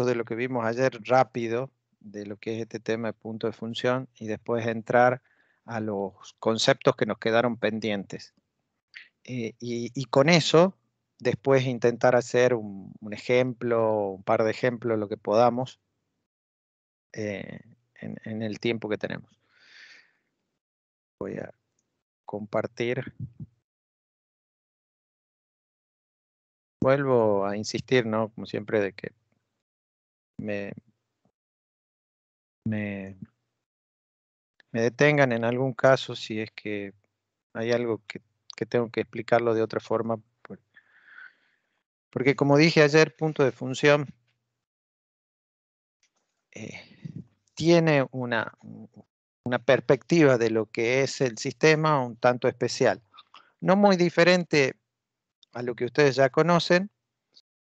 de lo que vimos ayer rápido, de lo que es este tema de punto de función, y después entrar a los conceptos que nos quedaron pendientes. Eh, y, con eso, después intentar hacer un, ejemplo, un par de ejemplos, lo que podamos, eh, en, en el tiempo que tenemos. Voy a compartir. Vuelvo a insistir, ¿no? Como siempre, de que me, me, detengan en algún caso si es que hay algo que, tengo que explicarlo de otra forma. Pues. Porque como dije ayer, punto de función eh, tiene una, una perspectiva de lo que es el sistema un tanto especial. No muy diferente a lo que ustedes ya conocen,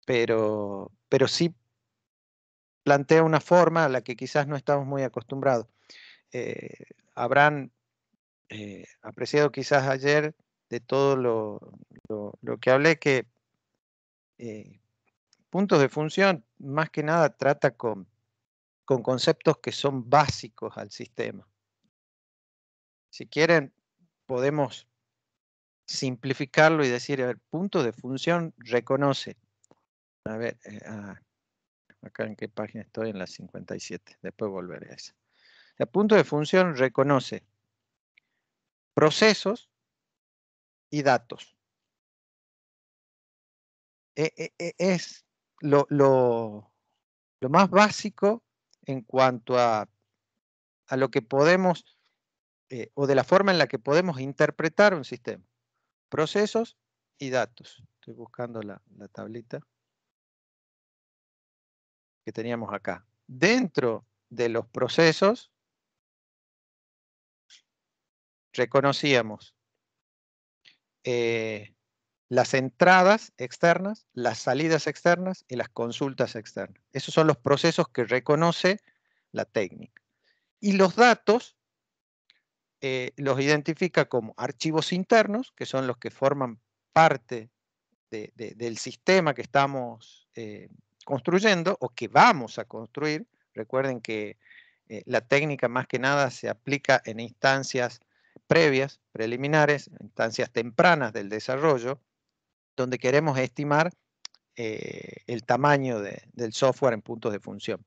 pero, pero sí plantea una forma a la que quizás no estamos muy acostumbrados. Eh, habrán eh, apreciado quizás ayer de todo lo, que hablé, que eh, puntos de función más que nada trata con, con conceptos que son básicos al sistema. Si quieren, podemos simplificarlo y decir, a punto de función reconoce. A ver, Acá en qué página estoy, en la 57. Después volveré a esa. El punto de función reconoce procesos y datos. E, e, e, es lo, más básico en cuanto a, lo que podemos eh, o de la forma en la que podemos interpretar un sistema. Procesos y datos. Estoy buscando la tablita que teníamos acá. Dentro de los procesos, reconocíamos eh, las entradas externas, las salidas externas y las consultas externas. Esos son los procesos que reconoce la técnica. Y los datos eh, los identifica como archivos internos, que son los que forman parte del sistema que estamos eh, construyendo o que vamos a construir. Recuerden que eh, la técnica más que nada se aplica en instancias previas, preliminares, instancias tempranas del desarrollo, donde queremos estimar eh, el tamaño del software en puntos de función.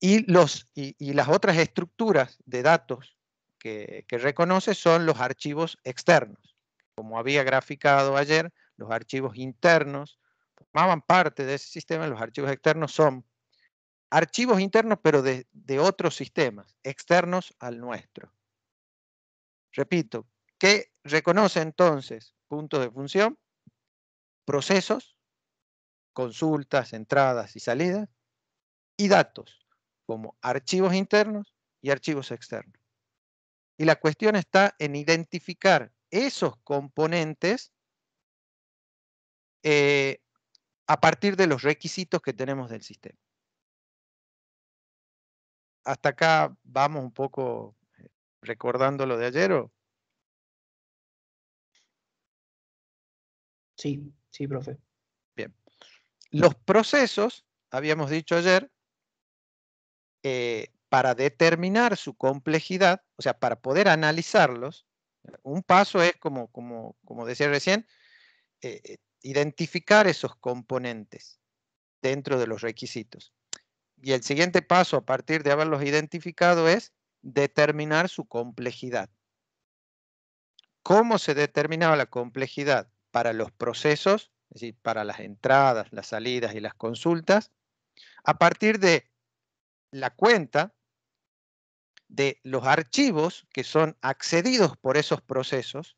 Y, los, y, las otras estructuras de datos que, reconoce son los archivos externos. Como había graficado ayer, los archivos internos formaban parte de ese sistema, los archivos externos son archivos internos, pero de, otros sistemas, externos al nuestro. Repito, que reconoce entonces puntos de función, procesos, consultas, entradas y salidas, y datos como archivos internos y archivos externos. Y la cuestión está en identificar esos componentes eh, a partir de los requisitos que tenemos del sistema. Hasta acá vamos un poco eh, recordando lo de ayer. ¿o? Sí, sí, profe. Bien. Los procesos, habíamos dicho ayer, eh, para determinar su complejidad, o sea, para poder analizarlos, un paso es, como, como, como decía recién, eh, identificar esos componentes dentro de los requisitos. Y el siguiente paso a partir de haberlos identificado es determinar su complejidad. ¿Cómo se determinaba la complejidad para los procesos, es decir, para las entradas, las salidas y las consultas? A partir de la cuenta de los archivos que son accedidos por esos procesos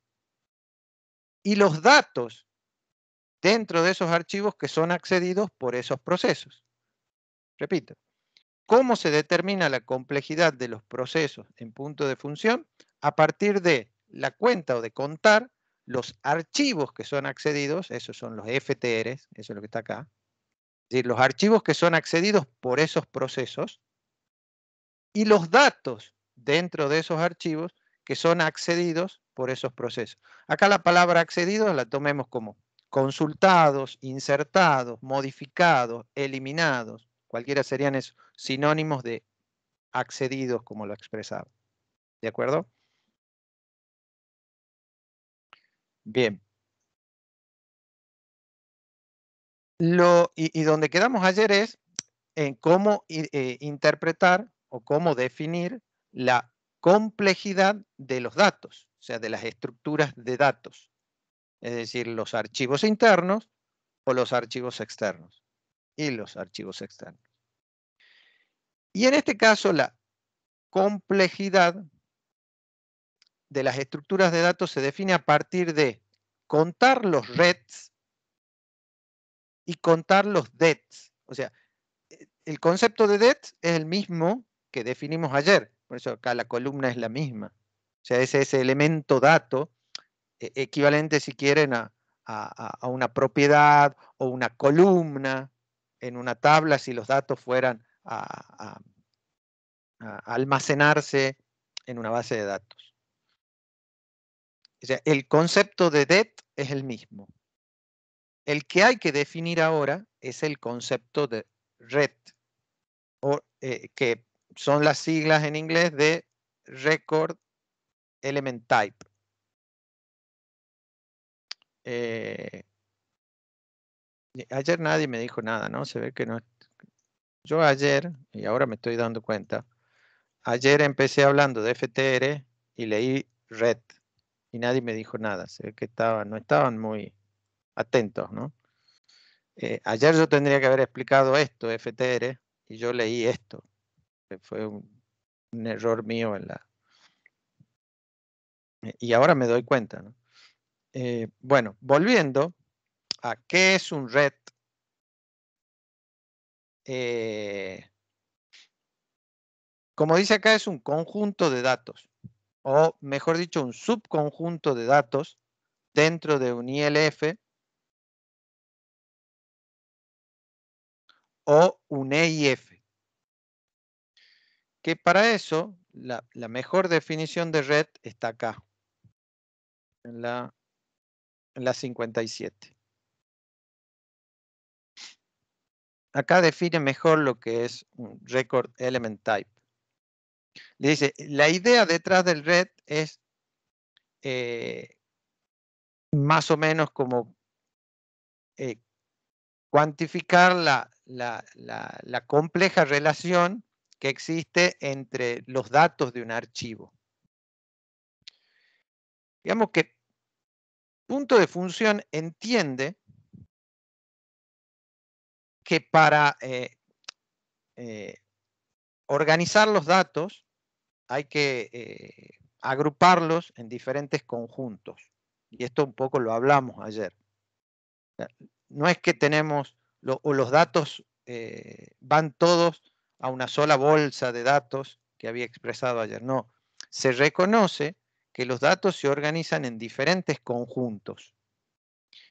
y los datos dentro de esos archivos que son accedidos por esos procesos. Repito, ¿cómo se determina la complejidad de los procesos en punto de función? A partir de la cuenta o de contar los archivos que son accedidos, esos son los FTRs, eso es lo que está acá, es decir, los archivos que son accedidos por esos procesos y los datos dentro de esos archivos que son accedidos por esos procesos. Acá la palabra accedidos la tomemos como consultados, insertados, modificados, eliminados, cualquiera serían esos, sinónimos de accedidos, como lo expresaba. ¿De acuerdo? Bien. y, donde quedamos ayer es en cómo eh, interpretar o cómo definir la complejidad de los datos, o sea, de las estructuras de datos es decir, los archivos internos o los archivos externos. Y los archivos externos. Y en este caso, la complejidad de las estructuras de datos se define a partir de contar los reds y contar los DETS. O sea, el concepto de det es el mismo que definimos ayer. Por eso acá la columna es la misma. O sea, es ese elemento dato e-, equivalente, si quieren, a, una propiedad o una columna en una tabla si los datos fueran a, almacenarse en una base de datos. el concepto de det es el mismo. El que hay que definir ahora es el concepto de red, o, eh, que son las siglas en inglés de Record Element Type. Eh, ayer nadie me dijo nada, ¿no? Se ve que no. Yo ayer, y ahora me estoy dando cuenta, ayer empecé hablando de FTR y leí Red y nadie me dijo nada. Se ve que estaban, no estaban muy atentos, ¿no? Eh, ayer yo tendría que haber explicado esto, FTR, y yo leí esto. fue un, un, error mío en la... Y ahora me doy cuenta, ¿no? Eh, bueno, volviendo a qué es un red. Eh, como dice acá, es un conjunto de datos, o mejor dicho, un subconjunto de datos dentro de un ILF o un EIF. Que para eso, la, la mejor definición de red está acá, en la la 57. Acá define mejor lo que es un record element type. Le dice, la idea detrás del red es eh, más o menos como eh, cuantificar la, la, la compleja relación que existe entre los datos de un archivo. Digamos que punto de función entiende que para eh, eh, organizar los datos hay que eh, agruparlos en diferentes conjuntos. Y esto un poco lo hablamos ayer. No es que tenemos, o los datos van todos a una sola bolsa de datos que había expresado ayer. No, se reconoce que los datos se organizan en diferentes conjuntos.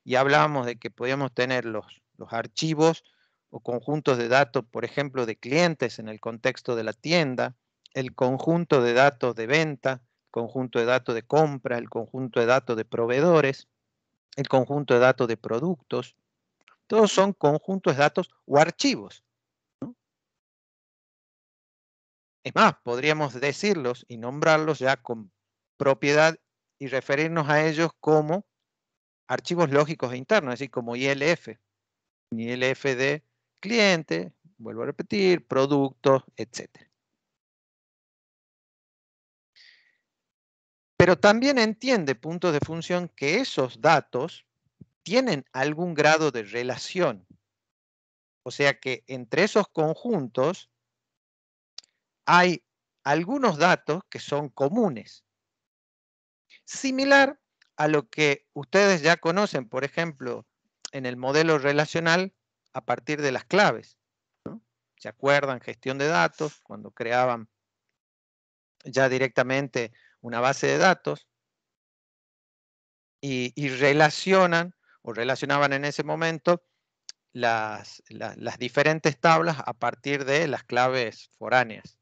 Y hablábamos de que podíamos tener los, archivos o conjuntos de datos, por ejemplo, de clientes en el contexto de la tienda, el conjunto de datos de venta, el conjunto de datos de compra, el conjunto de datos de proveedores, el conjunto de datos de productos. Todos son conjuntos de datos o archivos. Es más, podríamos decirlos y nombrarlos ya con propiedad y referirnos a ellos como archivos lógicos e internos, así como ILF, ILF de cliente, vuelvo a repetir, productos, etc. Pero también entiende puntos de función que esos datos tienen algún grado de relación. O sea que entre esos conjuntos hay algunos datos que son comunes similar a lo que ustedes ya conocen, por ejemplo, en el modelo relacional a partir de las claves. ¿Se acuerdan? Gestión de datos, cuando creaban ya directamente una base de datos y, relacionan o relacionaban en ese momento las, diferentes tablas a partir de las claves foráneas.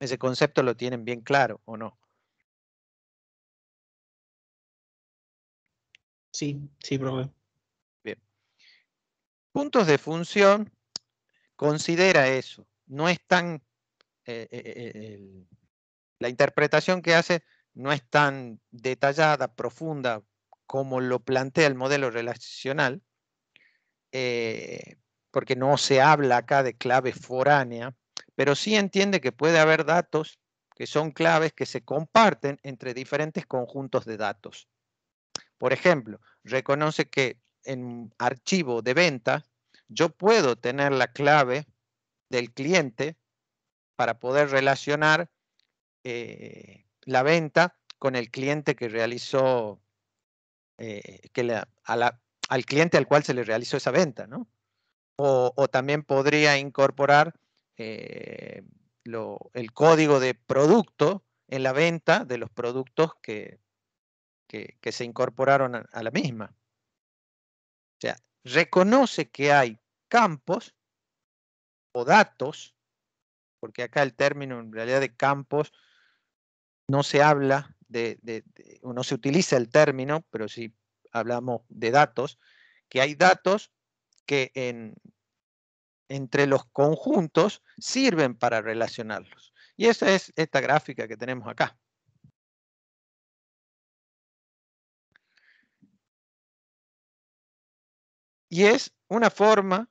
Ese concepto lo tienen bien claro, ¿o no? Sí, sí, profe. Bien. Puntos de función considera eso. No es tan. Eh, eh, eh, la interpretación que hace no es tan detallada, profunda, como lo plantea el modelo relacional, porque no se habla acá de clave foránea, pero sí entiende que puede haber datos que son claves que se comparten entre diferentes conjuntos de datos. Por ejemplo, reconoce que en un archivo de venta yo puedo tener la clave del cliente para poder relacionar eh, la venta con el cliente que realizó, eh, que al cliente al cual se le realizó esa venta, O, también podría incorporar eh, el código de producto en la venta de los productos que, que, se incorporaron a, la misma. O sea, reconoce que hay campos o datos, porque acá el término en realidad de campos no se habla de, no se utiliza el término, pero sí hablamos de datos, que hay datos que en, entre los conjuntos sirven para relacionarlos. Y esa es esta gráfica que tenemos acá. Y es una forma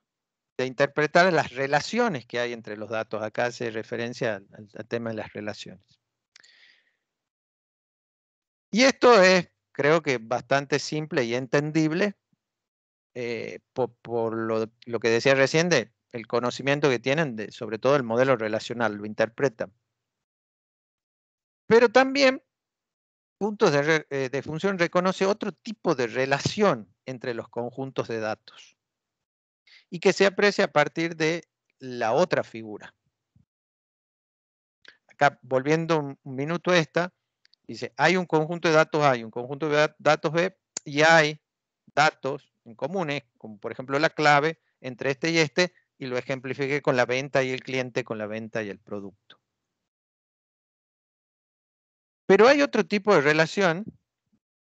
de interpretar las relaciones que hay entre los datos. Acá hace referencia al, tema de las relaciones. Y esto es, creo que, bastante simple y entendible eh, por, lo, lo, que decía recién de el conocimiento que tienen, sobre todo el modelo relacional, lo interpretan. Pero también eh, de, función reconoce otro tipo de relación entre los conjuntos de datos y que se aprecia a partir de la otra figura. Acá, volviendo un minuto a esta, dice, hay un conjunto de datos A y un conjunto de datos B y hay datos en comunes, como por ejemplo la clave entre este y este, y lo ejemplifique con la venta y el cliente, con la venta y el producto. Pero hay otro tipo de relación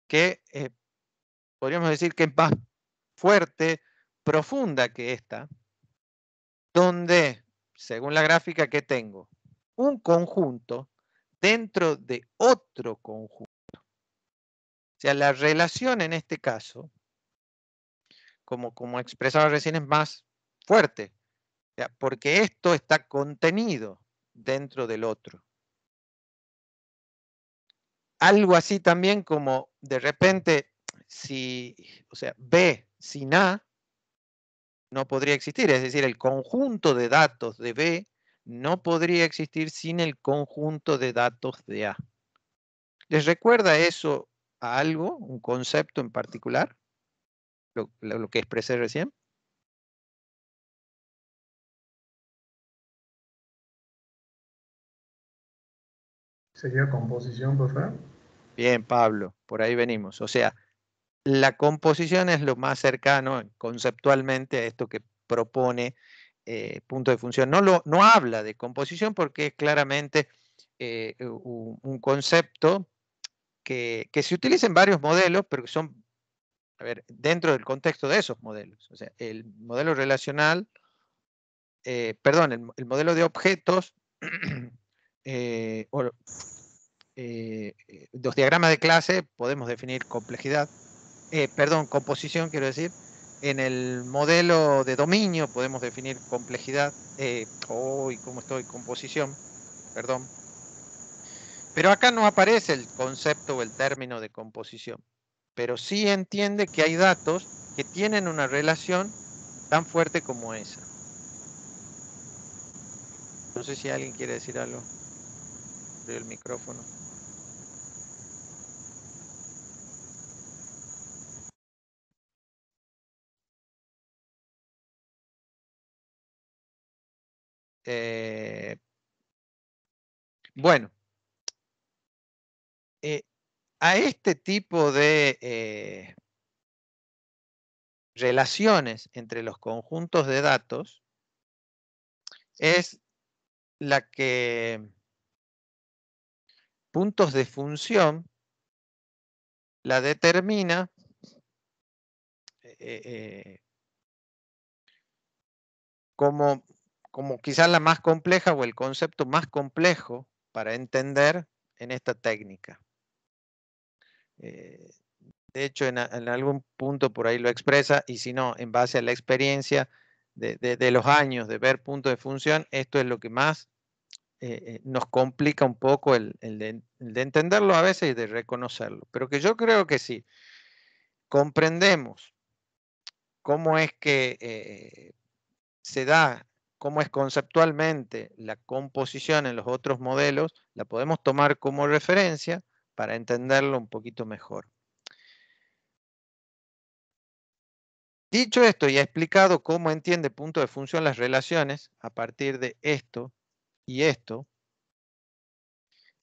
que eh, podríamos decir que es más fuerte, profunda que esta, donde, según la gráfica que tengo, un conjunto dentro de otro conjunto. O sea, la relación en este caso, como, como expresaba recién, es más fuerte, porque esto está contenido dentro del otro algo así también como de repente, si, o sea, B sin A no podría existir, es decir, el conjunto de datos de B no podría existir sin el conjunto de datos de A. ¿Les recuerda eso a algo, un concepto en particular? Lo, que expresé recién. ¿Sería composición, por favor? Bien, Pablo, por ahí venimos. O sea, la composición es lo más cercano conceptualmente a esto que propone eh, punto de función. No, lo, no habla de composición porque es claramente eh, un, concepto que, se utiliza en varios modelos, pero que son, a ver, dentro del contexto de esos modelos. O sea, el modelo relacional, eh, perdón, el, modelo de objetos, o, eh, los eh, diagramas de clase podemos definir complejidad, eh, perdón, composición quiero decir, en el modelo de dominio podemos definir complejidad, eh, hoy como cómo estoy, composición, perdón. Pero acá no aparece el concepto o el término de composición, pero sí entiende que hay datos que tienen una relación tan fuerte como esa. No sé si alguien quiere decir algo. el micrófono. Eh, bueno, eh, a este tipo de eh, relaciones entre los conjuntos de datos es la que puntos de función la determina eh, como como quizás la más compleja o el concepto más complejo para entender en esta técnica. Eh, de hecho, en, algún punto por ahí lo expresa, y si no, en base a la experiencia de, los años de ver puntos de función, esto es lo que más eh, eh, nos complica un poco el, de, entenderlo a veces y de reconocerlo. Pero que yo creo que sí, comprendemos cómo es que se da cómo es conceptualmente la composición en los otros modelos, la podemos tomar como referencia para entenderlo un poquito mejor. Dicho esto y explicado cómo entiende punto de función las relaciones a partir de esto y esto,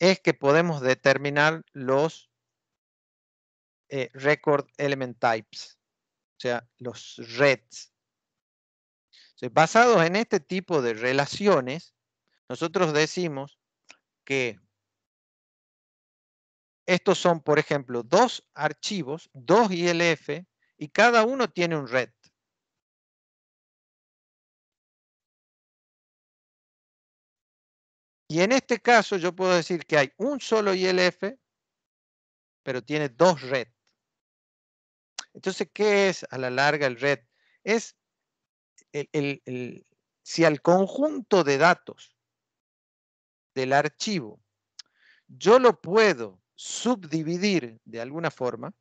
es que podemos determinar los eh, record element types, o sea, los reds basados en este tipo de relaciones, nosotros decimos que estos son, por ejemplo, dos archivos, dos ILF, y cada uno tiene un red. Y en este caso yo puedo decir que hay un solo ILF, pero tiene dos red. Entonces, ¿qué es a la larga el red? Es el, si al conjunto de datos del archivo yo lo puedo subdividir de alguna forma,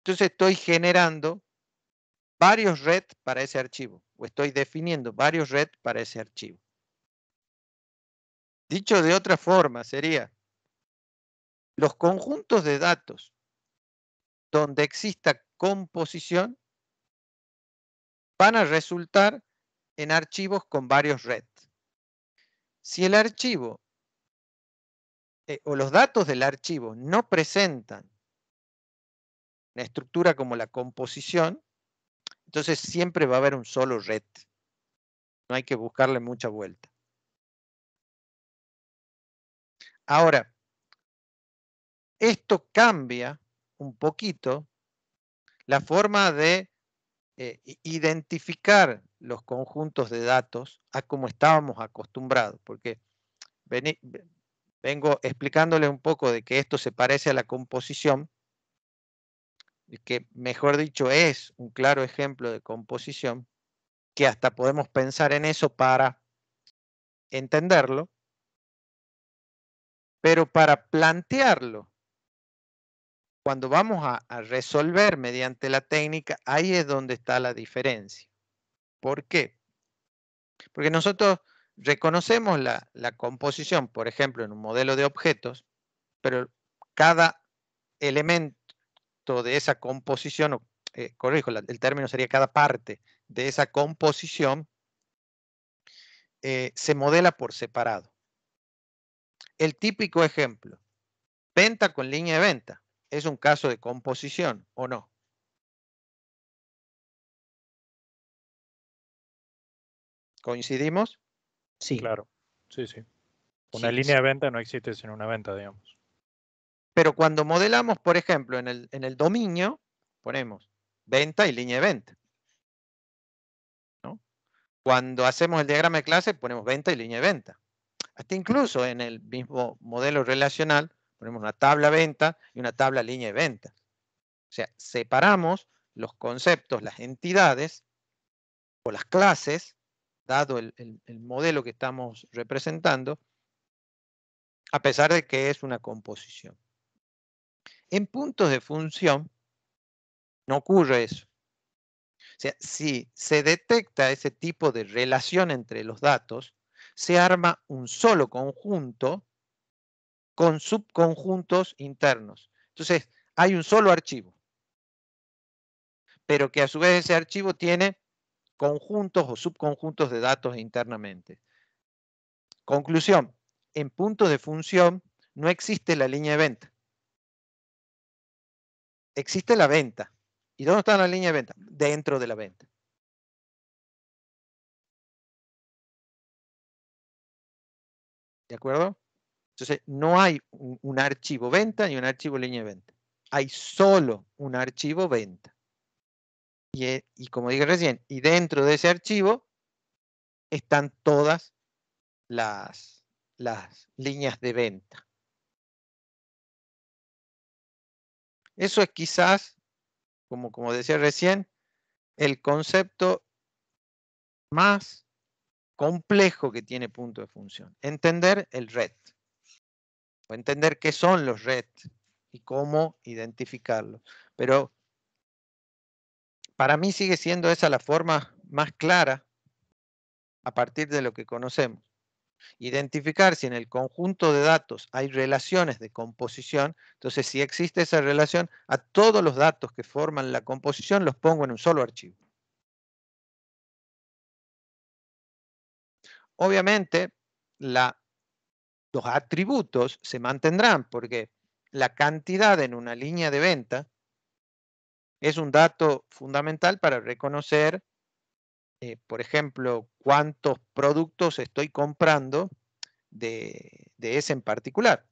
entonces estoy generando varios red para ese archivo, o estoy definiendo varios red para ese archivo. Dicho de otra forma, sería los conjuntos de datos donde exista composición van a resultar en archivos con varios RED. Si el archivo eh, o los datos del archivo no presentan la estructura como la composición, entonces siempre va a haber un solo RED. No hay que buscarle mucha vuelta. Ahora, esto cambia un poquito la forma de eh, identificar los conjuntos de datos a como estábamos acostumbrados, porque vengo explicándole un poco de que esto se parece a la composición, que mejor dicho es un claro ejemplo de composición, que hasta podemos pensar en eso para entenderlo, pero para plantearlo cuando vamos a, resolver mediante la técnica, ahí es donde está la diferencia. ¿Por qué? Porque nosotros reconocemos la, composición, por ejemplo, en un modelo de objetos, pero cada elemento de esa composición, eh, corrijo, el término sería cada parte de esa composición, eh, se modela por separado. El típico ejemplo, venta con línea de venta es un caso de composición o no. ¿Coincidimos? Sí. Claro, sí, sí. Una línea de venta no existe sin una venta, digamos. Pero cuando modelamos, por ejemplo, en el, en el dominio, ponemos venta y línea de venta. ¿no? Cuando hacemos el diagrama de clase, ponemos venta y línea de venta. Hasta incluso en el mismo modelo relacional, ponemos una tabla venta y una tabla línea de venta. O sea, separamos los conceptos, las entidades o las clases, dado el, modelo que estamos representando, a pesar de que es una composición. En puntos de función no ocurre eso. O sea, si se detecta ese tipo de relación entre los datos, se arma un solo conjunto con subconjuntos internos. Entonces, hay un solo archivo, pero que a su vez ese archivo tiene conjuntos o subconjuntos de datos internamente. Conclusión, en punto de función no existe la línea de venta. Existe la venta. ¿Y dónde está la línea de venta? Dentro de la venta. ¿De acuerdo? Entonces, no hay un, archivo venta ni un archivo línea de venta. Hay solo un archivo venta. Y, eh, y, como dije recién, y dentro de ese archivo están todas las, las líneas de venta. Eso es quizás, como, como decía recién, el concepto más complejo que tiene punto de función. Entender el red entender qué son los red y cómo identificarlos. Pero para mí sigue siendo esa la forma más clara a partir de lo que conocemos. Identificar si en el conjunto de datos hay relaciones de composición, entonces si existe esa relación, a todos los datos que forman la composición los pongo en un solo archivo. Obviamente, la los atributos se mantendrán porque la cantidad en una línea de venta es un dato fundamental para reconocer, eh, por ejemplo, cuántos productos estoy comprando de ese en particular.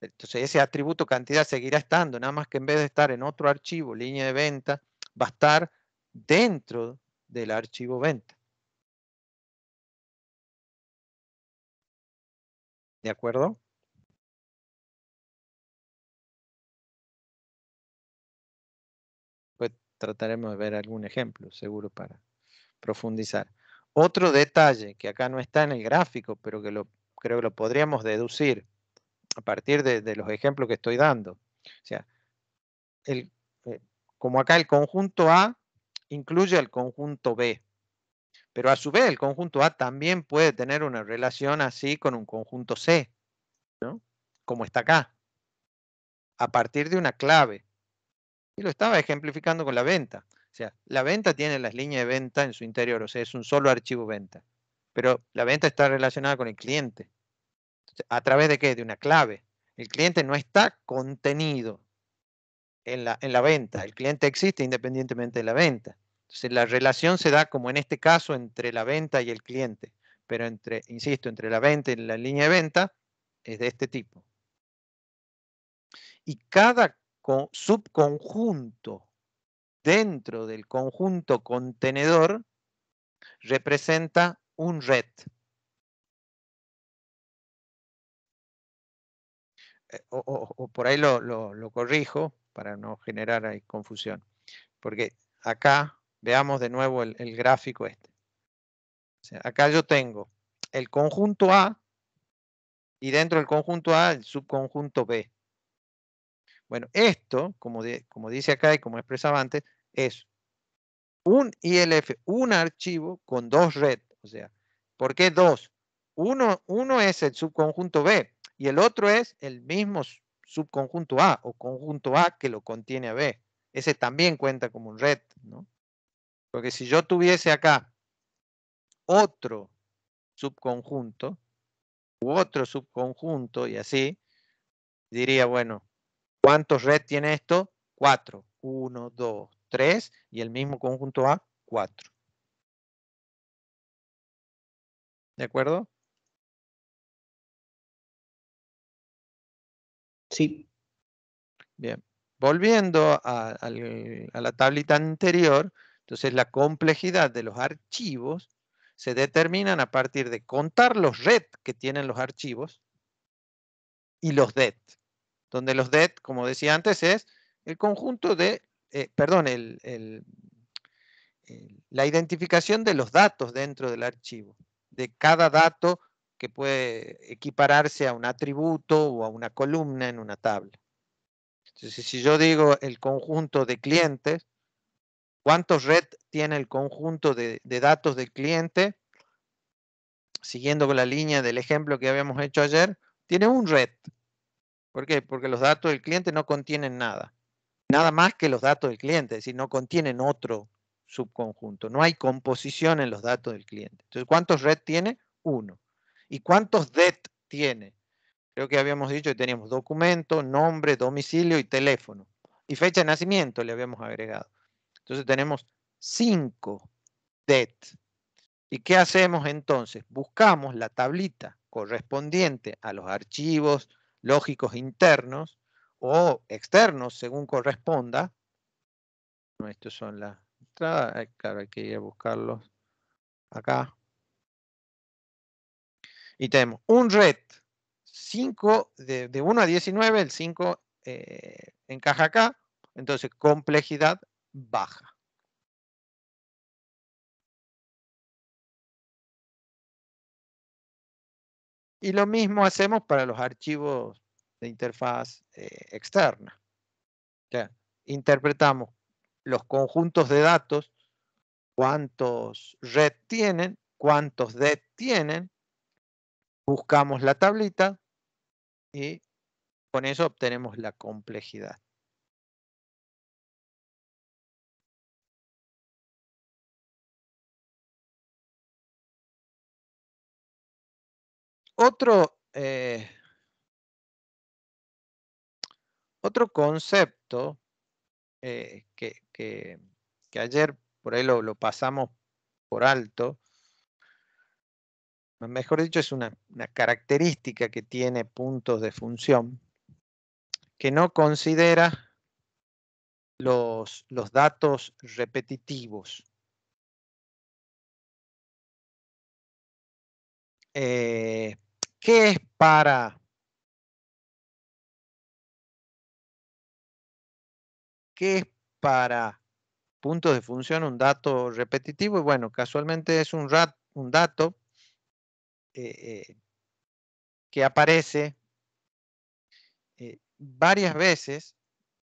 Entonces ese atributo cantidad seguirá estando, nada más que en vez de estar en otro archivo, línea de venta, va a estar dentro del archivo venta. ¿De acuerdo? Pues trataremos de ver algún ejemplo, seguro, para profundizar. Otro detalle que acá no está en el gráfico, pero que lo, creo que lo podríamos deducir a partir de, los ejemplos que estoy dando. O sea, eh, como acá el conjunto A incluye al conjunto B. Pero a su vez, el conjunto A también puede tener una relación así con un conjunto C, Como está acá, a partir de una clave. Y lo estaba ejemplificando con la venta. O sea, la venta tiene las líneas de venta en su interior, o sea, es un solo archivo venta. Pero la venta está relacionada con el cliente. ¿A través de qué? De una clave. El cliente no está contenido en la, en la venta. El cliente existe independientemente de la venta. Entonces, la relación se da como en este caso entre la venta y el cliente, pero entre, insisto, entre la venta y la línea de venta es de este tipo. Y cada subconjunto dentro del conjunto contenedor representa un red. Eh, o, por ahí lo, corrijo para no generar confusión, porque acá Veamos de nuevo el, gráfico este. acá yo tengo el conjunto A y dentro del conjunto A el subconjunto B. Bueno, esto, como, como dice acá y como expresaba antes, es un ILF, un archivo con dos red. O sea, ¿por qué dos? Uno, uno es el subconjunto B y el otro es el mismo subconjunto A o conjunto A que lo contiene a B. Ese también cuenta como un red, ¿no? Porque si yo tuviese acá otro subconjunto, u otro subconjunto y así, diría, bueno, ¿cuántos red tiene esto? Cuatro. Uno, dos, tres, y el mismo conjunto A, cuatro. ¿De acuerdo? Sí. Bien. Volviendo a, a la tablita anterior, entonces, la complejidad de los archivos se determinan a partir de contar los red que tienen los archivos y los det, donde los det, como decía antes, es el conjunto de, eh, perdón, la identificación de los datos dentro del archivo, de cada dato que puede equipararse a un atributo o a una columna en una tabla. Entonces, si yo digo el conjunto de clientes, cuántos red tiene el conjunto de, datos del cliente, siguiendo con la línea del ejemplo que habíamos hecho ayer, tiene un red. ¿Por qué? Porque los datos del cliente no contienen nada. Nada más que los datos del cliente, es decir, no contienen otro subconjunto. No hay composición en los datos del cliente. Entonces, ¿cuántos red tiene? Uno. ¿Y cuántos DET tiene? Creo que habíamos dicho que teníamos documento, nombre, domicilio y teléfono. Y fecha de nacimiento le habíamos agregado. Entonces tenemos 5 det. ¿Y qué hacemos entonces? Buscamos la tablita correspondiente a los archivos lógicos internos o externos según corresponda. Estos son las entradas. Claro, hay que ir a buscarlos acá. Y tenemos un red 5 de, 1 a 19, el 5 eh, encaja acá. Entonces, complejidad baja. Y lo mismo hacemos para los archivos de interfaz eh, externa. interpretamos los conjuntos de datos, cuántos red tienen, cuántos detienen tienen, buscamos la tablita y con eso obtenemos la complejidad. Eh, otro, concepto eh, que, que, ayer por ahí lo, pasamos por alto, mejor dicho, es una, una característica que tiene puntos de función, que no considera los, los, datos repetitivos. Eh, ¿Qué es para? es para? Puntos de función, un dato repetitivo y bueno, casualmente es un, un dato eh, eh, que aparece eh, varias veces,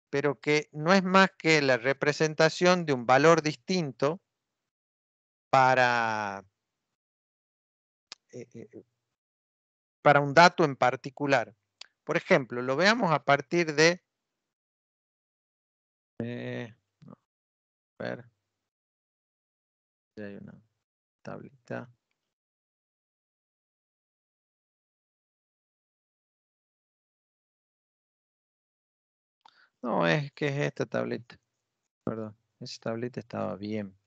pero que no es más que la representación de un valor distinto para, para un dato en particular. Por ejemplo, lo veamos a partir de... Eh, ver. hay una tablita. No, es que es esta tableta. Perdón, esa tablita estaba bien.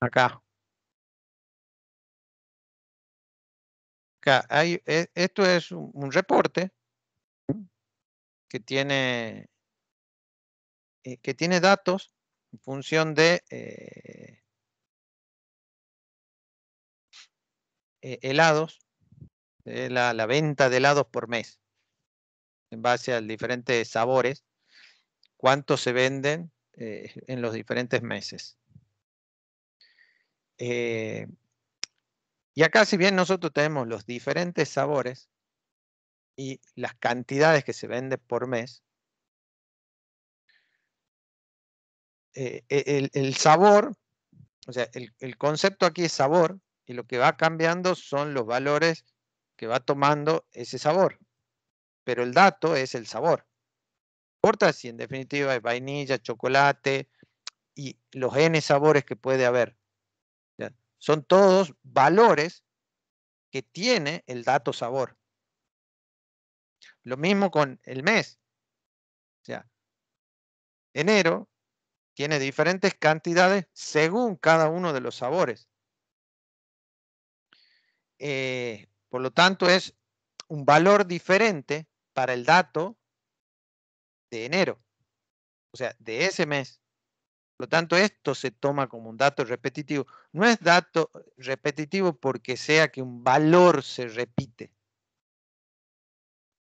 Acá. E, esto es un reporte que tiene, eh, que tiene datos en función de eh, eh, helados, la, venta de helados por mes, en base a diferentes sabores, cuántos se venden en los diferentes meses. Eh, y acá, si bien nosotros tenemos los diferentes sabores y las cantidades que se venden por mes, eh, e, el, sabor, o sea, el, el concepto aquí es sabor y lo que va cambiando son los valores que va tomando ese sabor. Pero el dato es el sabor. No importa si en definitiva es vainilla, chocolate y los N sabores que puede haber. Son todos valores que tiene el dato sabor. Lo mismo con el mes. O sea, enero tiene diferentes cantidades según cada uno de los sabores. Eh, por lo tanto, es un valor diferente para el dato de enero, o sea, de ese mes. Por lo tanto, esto se toma como un dato repetitivo. No es dato repetitivo porque sea que un valor se repite.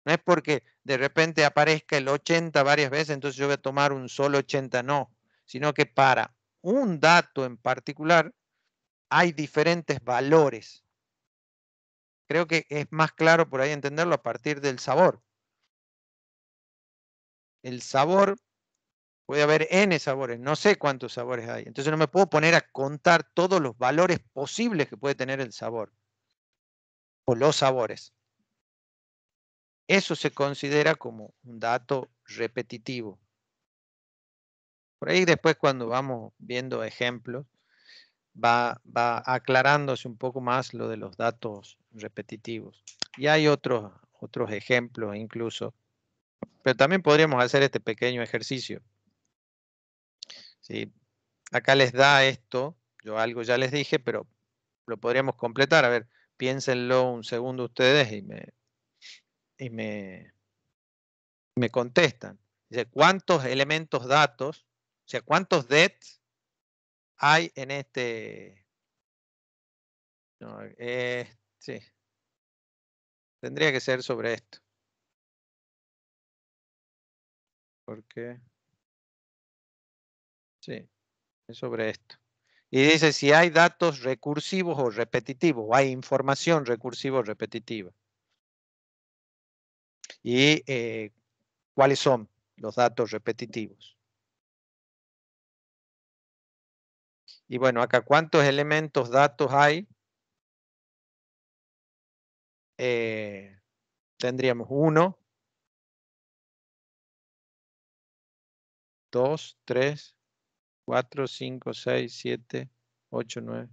No es porque de repente aparezca el 80 varias veces, entonces yo voy a tomar un solo 80, no, sino que para un dato en particular hay diferentes valores. Creo que es más claro por ahí entenderlo a partir del sabor. El sabor Puede haber N sabores, no sé cuántos sabores hay. Entonces no me puedo poner a contar todos los valores posibles que puede tener el sabor o los sabores. Eso se considera como un dato repetitivo. Por ahí después cuando vamos viendo ejemplos, va, va aclarándose un poco más lo de los datos repetitivos. Y hay otros, otros ejemplos incluso, pero también podríamos hacer este pequeño ejercicio. ¿sí? Acá les da esto, yo algo ya les dije, pero lo podríamos completar. A ver, piénsenlo un segundo ustedes y me, y me, me contestan. Dice, ¿cuántos elementos datos, o sea, cuántos DETs hay en este... Eh, sí. Tendría que ser sobre esto. ¿Por qué? es sobre esto. Y dice si hay datos recursivos o repetitivos, o hay información recursiva o repetitiva. Y eh, cuáles son los datos repetitivos. Y bueno, acá cuántos elementos, datos hay. Eh, tendríamos uno, dos, tres, 4, 5, 6, 7, 8, 9,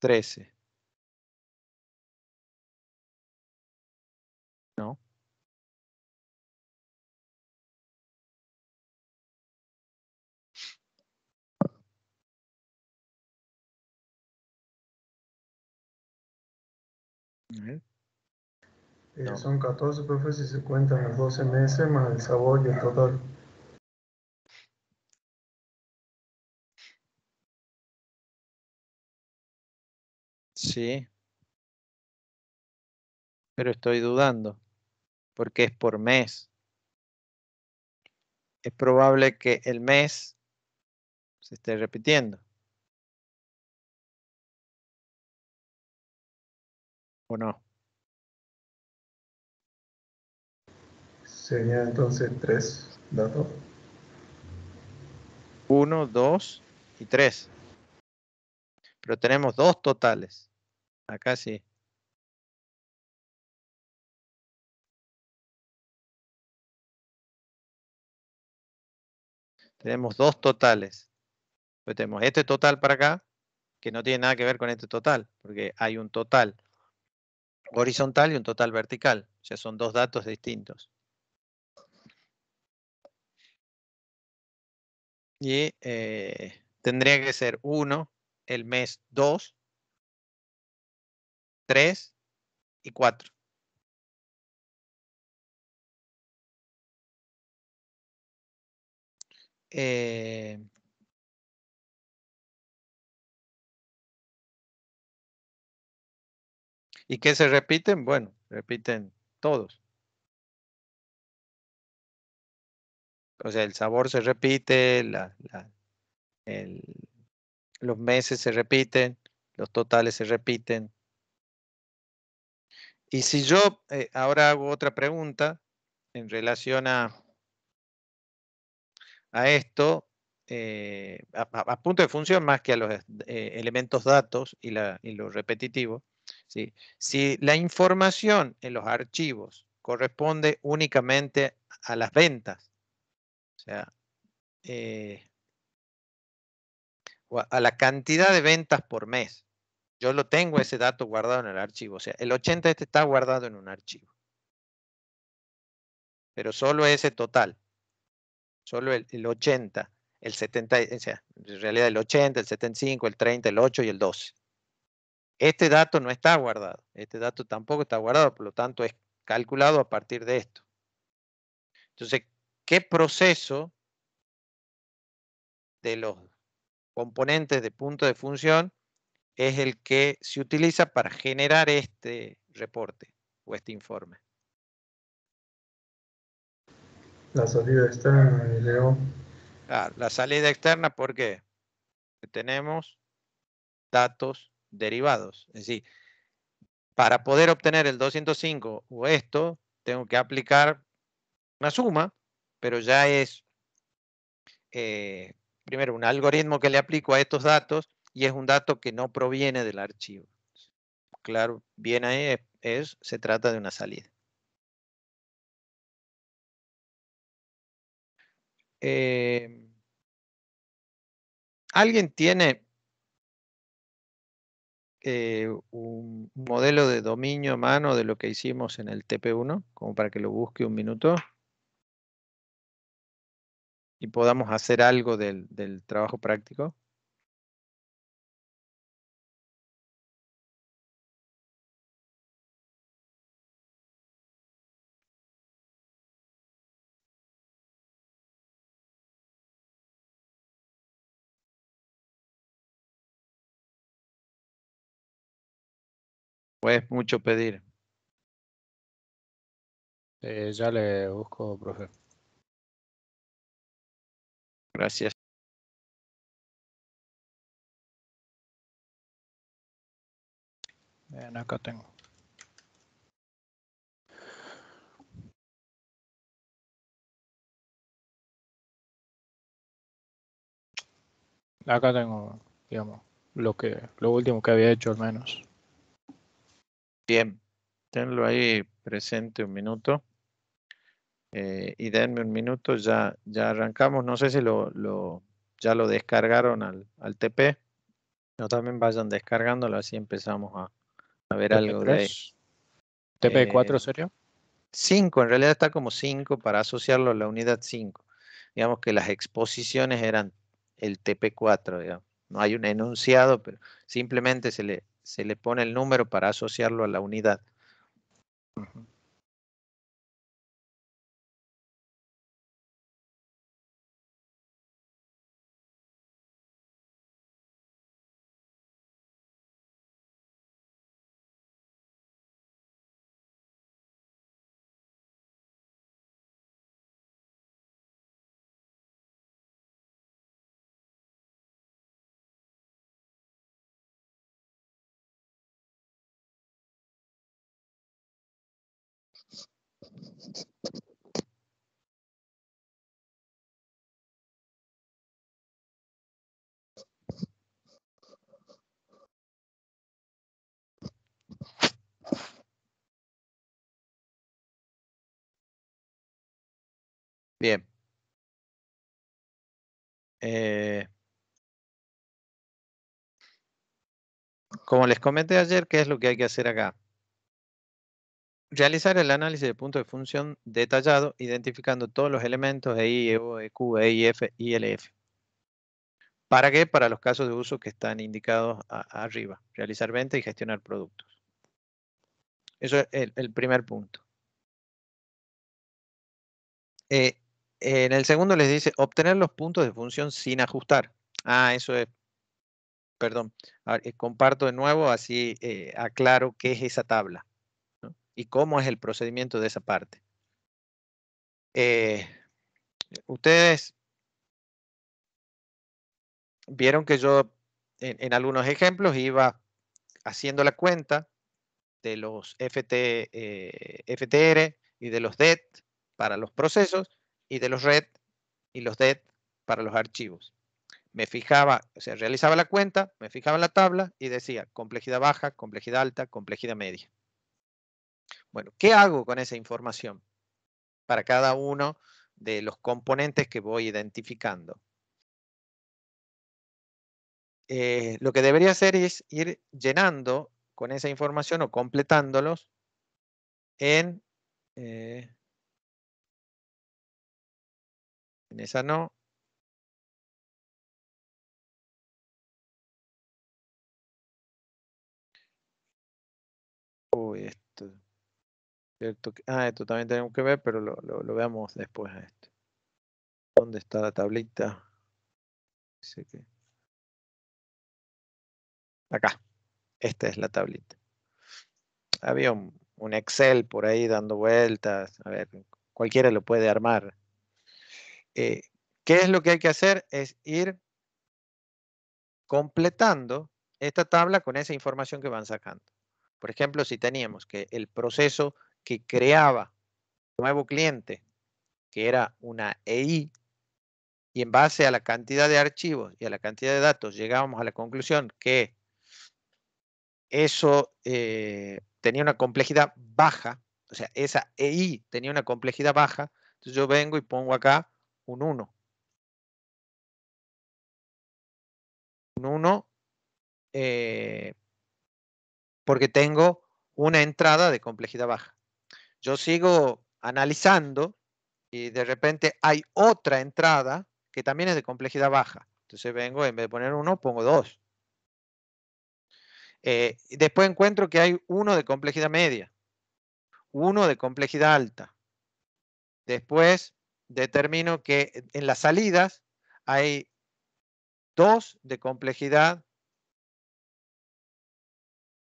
13. No. Eh, no. Eh, Son 14, profe, si se cuentan los 12 meses más el sabor y el total. Sí. Pero estoy dudando, porque es por mes. Es probable que el mes se esté repitiendo. ¿O no? Sería entonces tres datos. Uno, dos y tres. Pero tenemos dos totales. Acá sí. Tenemos dos totales. Pues tenemos este total para acá, que no tiene nada que ver con este total, porque hay un total horizontal y un total vertical. O sea, son dos datos distintos. Y eh, tendría que ser uno el mes dos. Tres y cuatro. Eh, ¿Y qué se repiten? Bueno, repiten todos. O sea, el sabor se repite, la, la, el, los meses se repiten, los totales se repiten, y si yo eh, ahora hago otra pregunta en relación a, a esto, eh, a, punto de función más que a los eh, elementos datos y, la, y lo repetitivo, ¿sí? si la información en los archivos corresponde únicamente a las ventas, o sea, a la cantidad de ventas por mes, yo lo tengo ese dato guardado en el archivo. O sea, el 80 este está guardado en un archivo. Pero solo ese total. Solo el, 80, el 70, o sea, en realidad el 80, el 75, el 30, el 8 y el 12. Este dato no está guardado. Este dato tampoco está guardado, por lo tanto es calculado a partir de esto. Entonces, ¿qué proceso de los componentes de punto de función es el que se utiliza para generar este reporte o este informe. La salida externa, eh, Leo. la salida externa, ¿por qué? Porque tenemos datos derivados. Es decir, para poder obtener el 205 o esto, tengo que aplicar una suma, pero ya es eh, primero un algoritmo que le aplico a estos datos y es un dato que no proviene del archivo. Claro, bien ahí es, se trata de una salida. Em, ¿Alguien tiene eh, un modelo de dominio a mano de lo que hicimos en el TP1? Como para que lo busque un minuto. Y podamos hacer algo del trabajo práctico. Pues mucho pedir. Eh, ya le busco, profe. Gracias. Bien, acá tengo. Acá tengo, digamos, lo que, lo último que había hecho al menos. Bien, tenlo ahí presente un minuto. Eh, y denme un minuto, ya, ya arrancamos. No sé si lo, ya lo descargaron al, TP. No, también vayan descargándolo, así empezamos a, ver algo de ¿TP4 eh, serio? 5, en realidad está como 5 para asociarlo a la unidad 5. Digamos que las exposiciones eran el TP4, digamos. No hay un enunciado, pero simplemente se le, se le pone el número para asociarlo a la unidad. Bien. Eh, como les comenté ayer, ¿qué es lo que hay que hacer acá? Realizar el análisis de puntos de función detallado, identificando todos los elementos EI, EO, EQ, EIF, ILF. ¿Para qué? Para los casos de uso que están indicados arriba. Realizar venta y gestionar productos. Eso es el, primer punto. Eh, en el segundo les dice obtener los puntos de función sin ajustar. Ah, eso es, perdón, eh, comparto de nuevo, así eh, aclaro qué es esa tabla y cómo es el procedimiento de esa parte. Eh, ustedes vieron que yo en, algunos ejemplos iba haciendo la cuenta de los FT, eh, FTR y de los DET para los procesos y de los RED y los DET para los archivos. Me fijaba, se realizaba la cuenta, me fijaba en la tabla y decía complejidad baja, complejidad alta, complejidad media. Bueno, ¿qué hago con esa información para cada uno de los componentes que voy identificando? Eh, lo que debería hacer es ir llenando con esa información o completándolos en, eh, en esa no, Uy, ah, esto también tenemos que ver, pero lo, veamos después a esto. ¿Dónde está la tablita? Acá. Esta es la tablita. Había un, Excel por ahí dando vueltas. A ver, cualquiera lo puede armar. Eh, ¿Qué es lo que hay que hacer? Es ir completando esta tabla con esa información que van sacando. Por ejemplo, si teníamos que el proceso que creaba un nuevo cliente, que era una EI, y en base a la cantidad de archivos y a la cantidad de datos llegábamos a la conclusión que eso eh, tenía una complejidad baja, o sea, esa EI tenía una complejidad baja, entonces yo vengo y pongo acá un 1. Un 1 eh, porque tengo una entrada de complejidad baja yo sigo analizando y de repente hay otra entrada que también es de complejidad baja. Entonces vengo, en vez de poner uno, pongo dos. Eh, después encuentro que hay uno de complejidad media, uno de complejidad alta. Después determino que en las salidas hay dos de complejidad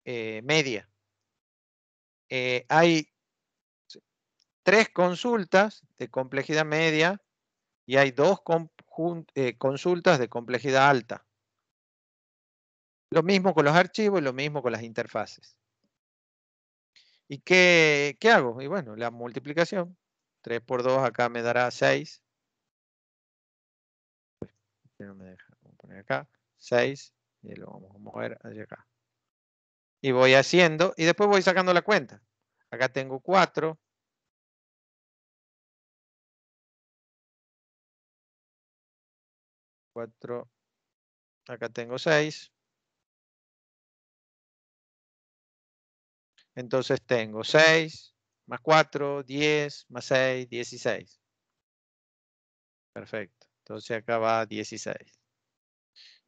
eh, media. Eh, hay tres consultas de complejidad media y hay dos eh, consultas de complejidad alta. Lo mismo con los archivos y lo mismo con las interfaces. ¿Y qué, qué hago? Y bueno, la multiplicación. 3 por 2 acá me dará 6. Este no me poner acá 6 y lo vamos a mover hacia acá. Y voy haciendo y después voy sacando la cuenta. Acá tengo 4, 4, acá tengo 6. Entonces tengo 6 más 4, 10 más 6, 16. Perfecto. Entonces acá va 16.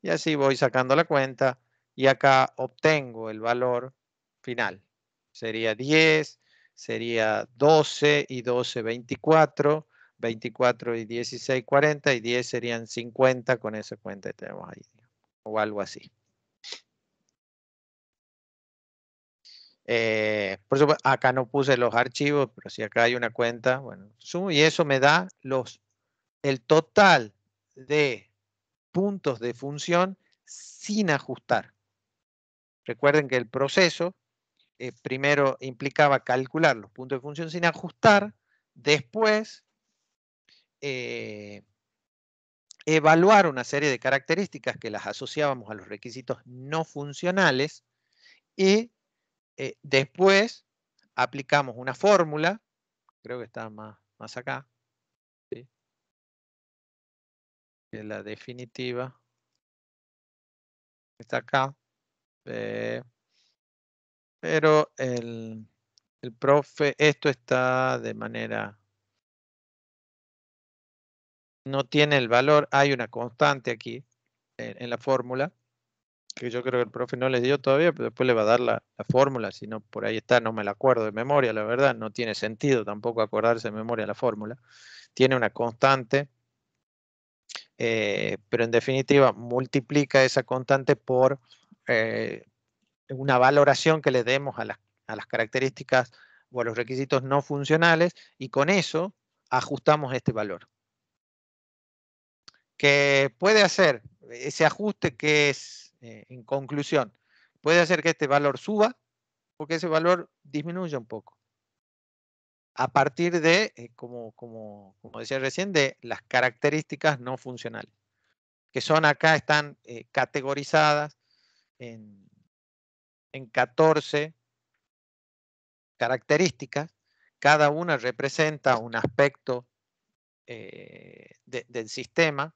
Y así voy sacando la cuenta y acá obtengo el valor final. Sería 10, sería 12 y 12, 24. 24 y 16, 40 y 10 serían 50 con esa cuenta que tenemos ahí o algo así. Eh, por eso acá no puse los archivos, pero si acá hay una cuenta, bueno, sumo y eso me da los, el total de puntos de función sin ajustar. Recuerden que el proceso eh, primero implicaba calcular los puntos de función sin ajustar, después eh, evaluar una serie de características que las asociábamos a los requisitos no funcionales y eh, después aplicamos una fórmula, creo que está más, más acá, que la definitiva está acá, eh, pero el profe, esto está de manera no tiene el valor. Hay una constante aquí en, la fórmula, que yo creo que el profe no les dio todavía, pero después le va a dar la, fórmula, si no por ahí está, no me la acuerdo de memoria, la verdad, no tiene sentido tampoco acordarse de memoria la fórmula. Tiene una constante, eh, pero en definitiva multiplica esa constante por eh, una valoración que le demos a las, a las características o a los requisitos no funcionales y con eso ajustamos este valor que puede hacer ese ajuste que es, eh, en conclusión, puede hacer que este valor suba o que ese valor disminuya un poco. A partir de, eh, como, decía recién, de las características no funcionales, que son acá, están eh, categorizadas en, 14 características. Cada una representa un aspecto del sistema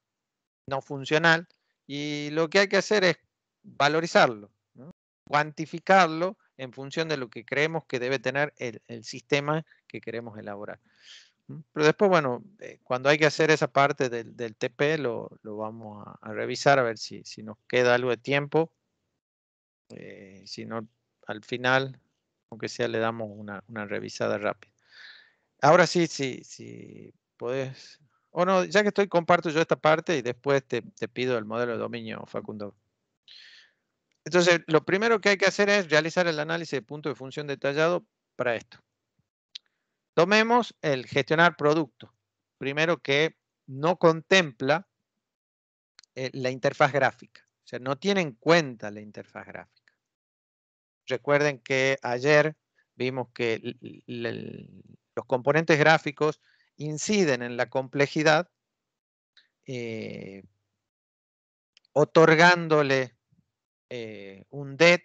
no funcional, y lo que hay que hacer es valorizarlo, cuantificarlo en función de lo que creemos que debe tener el, sistema que queremos elaborar. Pero después, bueno, eh, cuando hay que hacer esa parte del, TP, lo, vamos a, revisar a ver si, nos queda algo de tiempo. Eh, si no, al final, aunque sea, le damos una, revisada rápida. Ahora sí, sí, sí, podés o no, ya que estoy, comparto yo esta parte y después te, pido el modelo de dominio, Facundo. Entonces, lo primero que hay que hacer es realizar el análisis de punto de función detallado para esto. Tomemos el gestionar producto. Primero que no contempla eh, la interfaz gráfica. O sea, no tiene en cuenta la interfaz gráfica. Recuerden que ayer vimos que los componentes gráficos inciden en la complejidad, eh, otorgándole eh, un det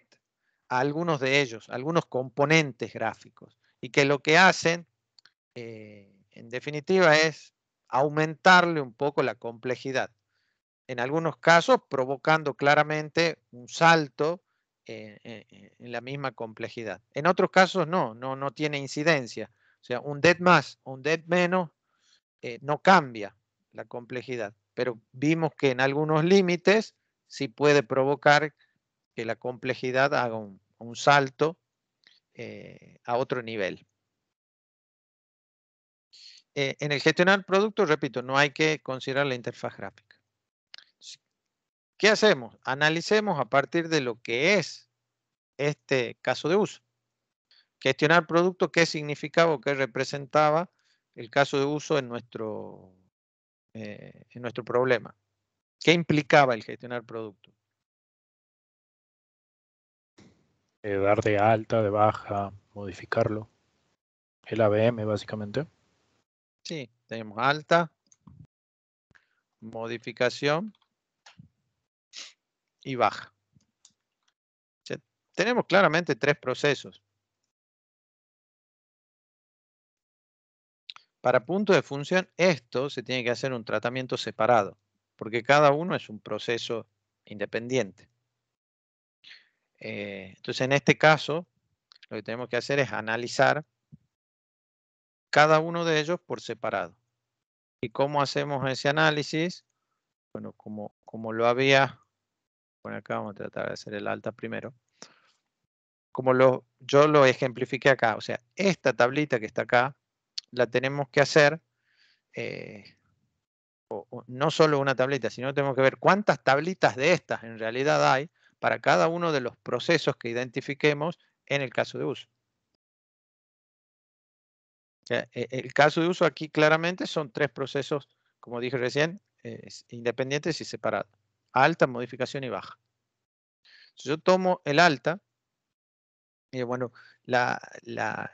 a algunos de ellos, a algunos componentes gráficos, y que lo que hacen, eh, en definitiva, es aumentarle un poco la complejidad. En algunos casos, provocando claramente un salto en la misma complejidad. En otros casos no, no tiene incidencia. O sea, un dead más o un dead menos eh, no cambia la complejidad, pero vimos que en algunos límites sí puede provocar que la complejidad haga un, salto eh, a otro nivel. Eh, en el gestionar productos, repito, no hay que considerar la interfaz gráfica. ¿Qué hacemos? Analicemos a partir de lo que es este caso de uso gestionar producto, qué significaba o qué representaba el caso de uso en nuestro, eh, en nuestro problema. ¿Qué implicaba el gestionar producto? Eh, dar de alta, de baja, modificarlo. El ABM, básicamente. Sí, tenemos alta, modificación y baja. tenemos claramente tres procesos. Para punto de función, esto se tiene que hacer un tratamiento separado, porque cada uno es un proceso independiente. Eh, entonces, en este caso, lo que tenemos que hacer es analizar cada uno de ellos por separado. ¿Y cómo hacemos ese análisis? Bueno, como, como lo había, bueno, acá vamos a tratar de hacer el alta primero. Como lo, yo lo ejemplifiqué acá, o sea, esta tablita que está acá la tenemos que hacer, eh, no solo una tablita, sino tenemos que ver cuántas tablitas de estas en realidad hay para cada uno de los procesos que identifiquemos en el caso de uso. E, el caso de uso aquí claramente son tres procesos, como dije recién, independientes y separados. Alta, modificación y baja. Si yo tomo el alta, y bueno, la, la,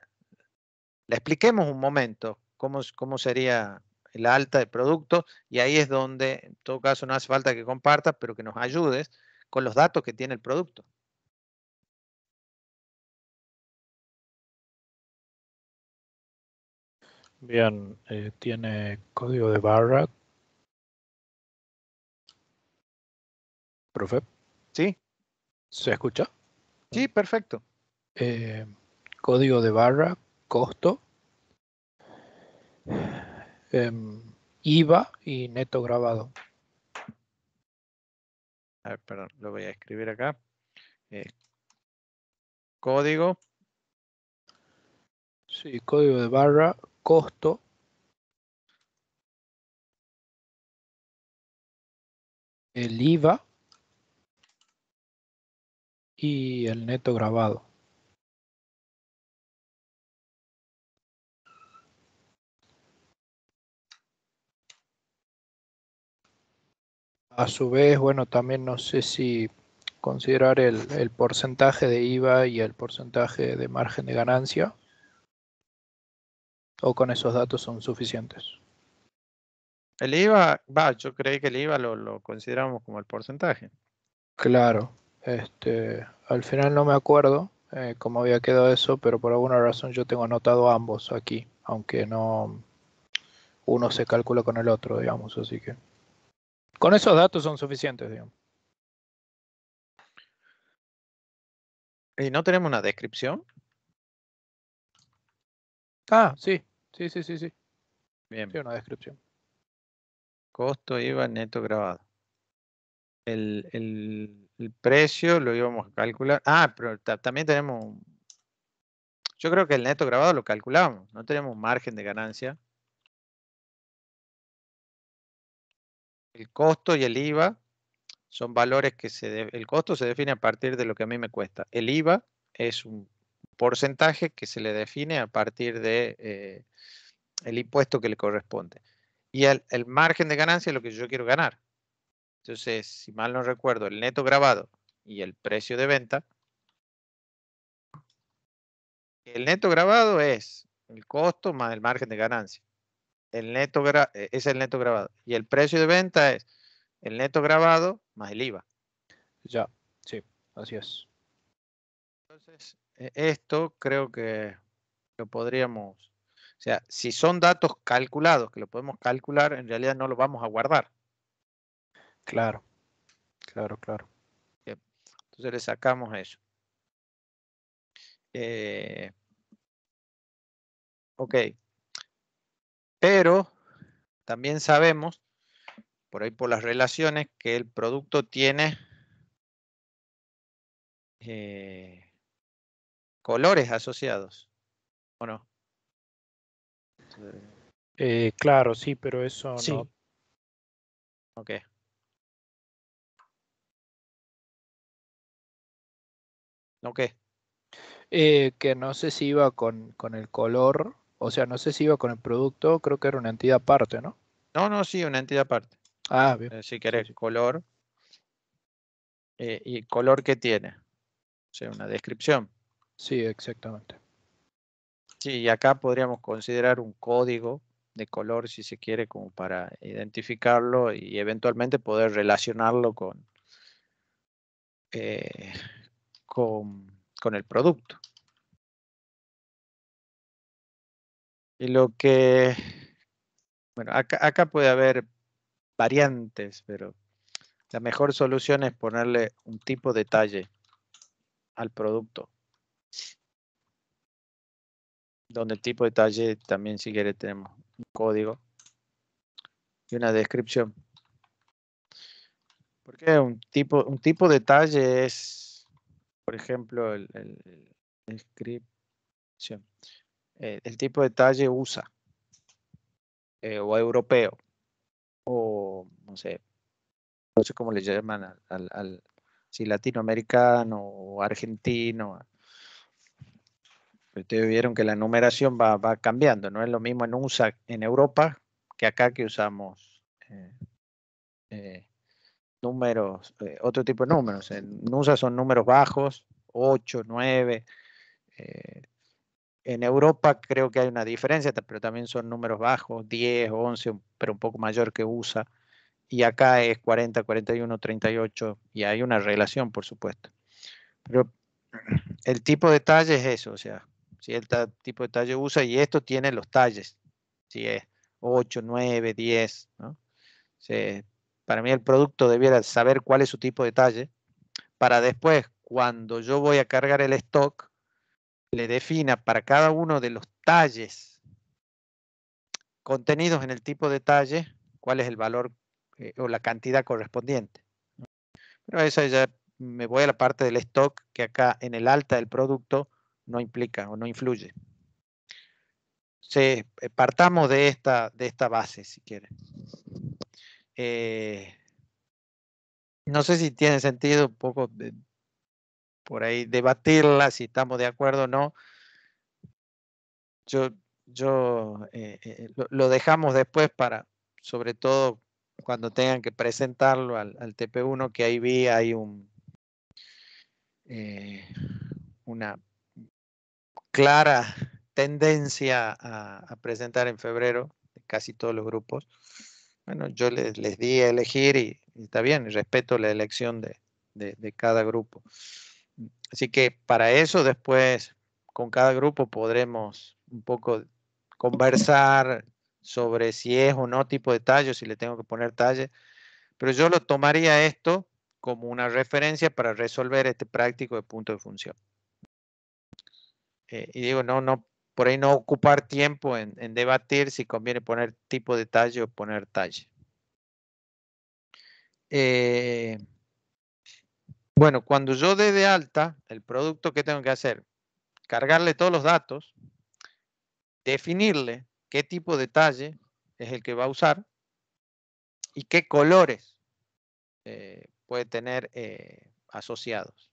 le expliquemos un momento cómo, cómo sería la alta de producto y ahí es donde en todo caso no hace falta que compartas, pero que nos ayudes con los datos que tiene el producto. Bien, eh, tiene código de barra. Profe. Sí. ¿Se escucha? Sí, perfecto. Eh, código de barra costo, em, IVA y neto grabado. A ver, perdón, lo voy a escribir acá. Eh, código. Sí, código de barra, costo. El IVA y el neto grabado. a su vez, bueno, también no sé si considerar el, porcentaje de IVA y el porcentaje de margen de ganancia. ¿O con esos datos son suficientes? El IVA, va, yo creí que el IVA lo, consideramos como el porcentaje. Claro, este, al final no me acuerdo eh, cómo había quedado eso, pero por alguna razón yo tengo anotado ambos aquí, aunque no uno se calcula con el otro, digamos, así que. Con esos datos son suficientes, digamos. ¿Y no tenemos una descripción? Ah, sí, sí, sí, sí, sí. Bien. una descripción. Costo, IVA, neto grabado. El, el, precio lo íbamos a calcular. Ah, pero también tenemos... Yo creo que el neto grabado lo calculamos. No tenemos margen de ganancia. el costo y el IVA son valores que se el costo se define a partir de lo que a mí me cuesta. El IVA es un porcentaje que se le define a partir de eh, el impuesto que le corresponde. Y el, el, margen de ganancia es lo que yo quiero ganar. Entonces, si mal no recuerdo, el neto grabado y el precio de venta. El neto grabado es el costo más el margen de ganancia el neto e-, es el neto grabado. Y el precio de venta es el neto grabado más el IVA. Ya, sí, así es. Entonces, e-, esto creo que lo podríamos, o sea, si son datos calculados, que lo podemos calcular, en realidad no lo vamos a guardar. Claro, claro, claro. Entonces le sacamos eso. Eh, ok, pero también sabemos, por ahí por las relaciones, que el producto tiene eh, colores asociados, ¿o no? Eh, claro, sí, pero eso no. Ok. Ok. Eh, que no sé si iba con, con el color o sea, no sé si iba con el producto, creo que era una entidad aparte, ¿no? No, no, sí, una entidad aparte. Ah, bien. Eh, si querés color. Eh, ¿Y color que tiene? O sea, una descripción. Sí, exactamente. Sí, y acá podríamos considerar un código de color, si se quiere, como para identificarlo y eventualmente poder relacionarlo con, eh, con, con el producto. Y lo que, bueno, acá, acá puede haber variantes, pero la mejor solución es ponerle un tipo de detalle al producto. Donde el tipo de detalle también si quiere tenemos un código y una descripción. Porque un tipo, un tipo de detalle es, por ejemplo, el, el, el descripción. Eh, el tipo de talle USA eh, o europeo o no sé, no sé cómo le llaman al, si latinoamericano o argentino. Ustedes vieron que la numeración va, va cambiando, no es lo mismo en USA en Europa que acá que usamos eh, números, otro tipo de números. En USA son números bajos, 8, 9, en Europa creo que hay una diferencia, pero también son números bajos, 10, 11, pero un poco mayor que USA. Y acá es 40, 41, 38, y hay una relación, por supuesto. Pero el tipo de talle es eso, o sea, si el tipo de talle USA, y esto tiene los talles, si es 8, 9, 10, ¿no? para mí el producto debiera saber cuál es su tipo de talle, para después, cuando yo voy a cargar el stock, le defina para cada uno de los talles contenidos en el tipo de talle, cuál es el valor eh, o la cantidad correspondiente. Pero eso ya me voy a la parte del stock que acá en el alta del producto no implica o no influye. Se, eh, partamos de esta, de esta base, si quieren. Eh, no sé si tiene sentido un poco por ahí debatirla, si estamos de acuerdo o no. Yo, yo eh, eh, lo, dejamos después para, sobre todo cuando tengan que presentarlo al, TP1, que ahí vi, hay un, eh, una clara tendencia a, presentar en febrero de casi todos los grupos. Bueno, yo les, di a elegir y, está bien, respeto la elección de cada grupo. Así que para eso después con cada grupo podremos un poco conversar sobre si es o no tipo de tallo, si le tengo que poner talle, pero yo lo tomaría esto como una referencia para resolver este práctico de punto de función. Eh, y digo, no, no, por ahí no ocupar tiempo en, debatir si conviene poner tipo de tallo o poner talle. Eh, bueno, cuando yo dé de alta el producto, ¿qué tengo que hacer? Cargarle todos los datos, definirle qué tipo de talle es el que va a usar y qué colores eh, puede tener eh, asociados.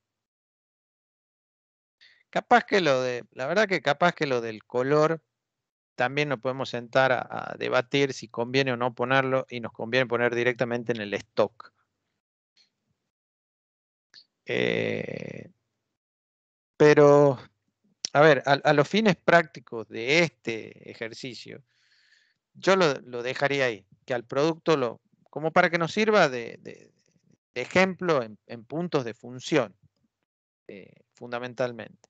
Capaz que lo de, la verdad que capaz que lo del color también nos podemos sentar a, debatir si conviene o no ponerlo y nos conviene poner directamente en el stock. Eh, pero, a ver, a, los fines prácticos de este ejercicio, yo lo, dejaría ahí, que al producto lo, como para que nos sirva de, ejemplo en, puntos de función, eh, fundamentalmente.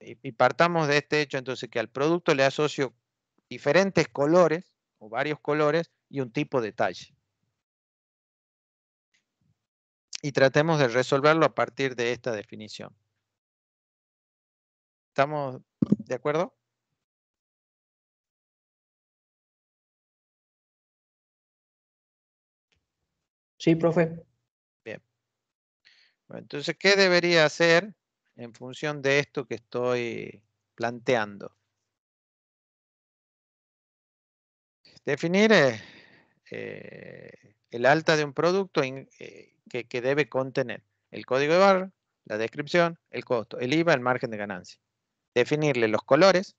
Y, partamos de este hecho entonces que al producto le asocio diferentes colores o varios colores y un tipo de talle y tratemos de resolverlo a partir de esta definición. ¿Estamos de acuerdo? Sí, profe. Bien. entonces, ¿qué debería hacer en función de esto que estoy planteando? Definir eh, eh, el alta de un producto, eh, que, debe contener el código de barra, la descripción, el costo, el IVA, el margen de ganancia. Definirle los colores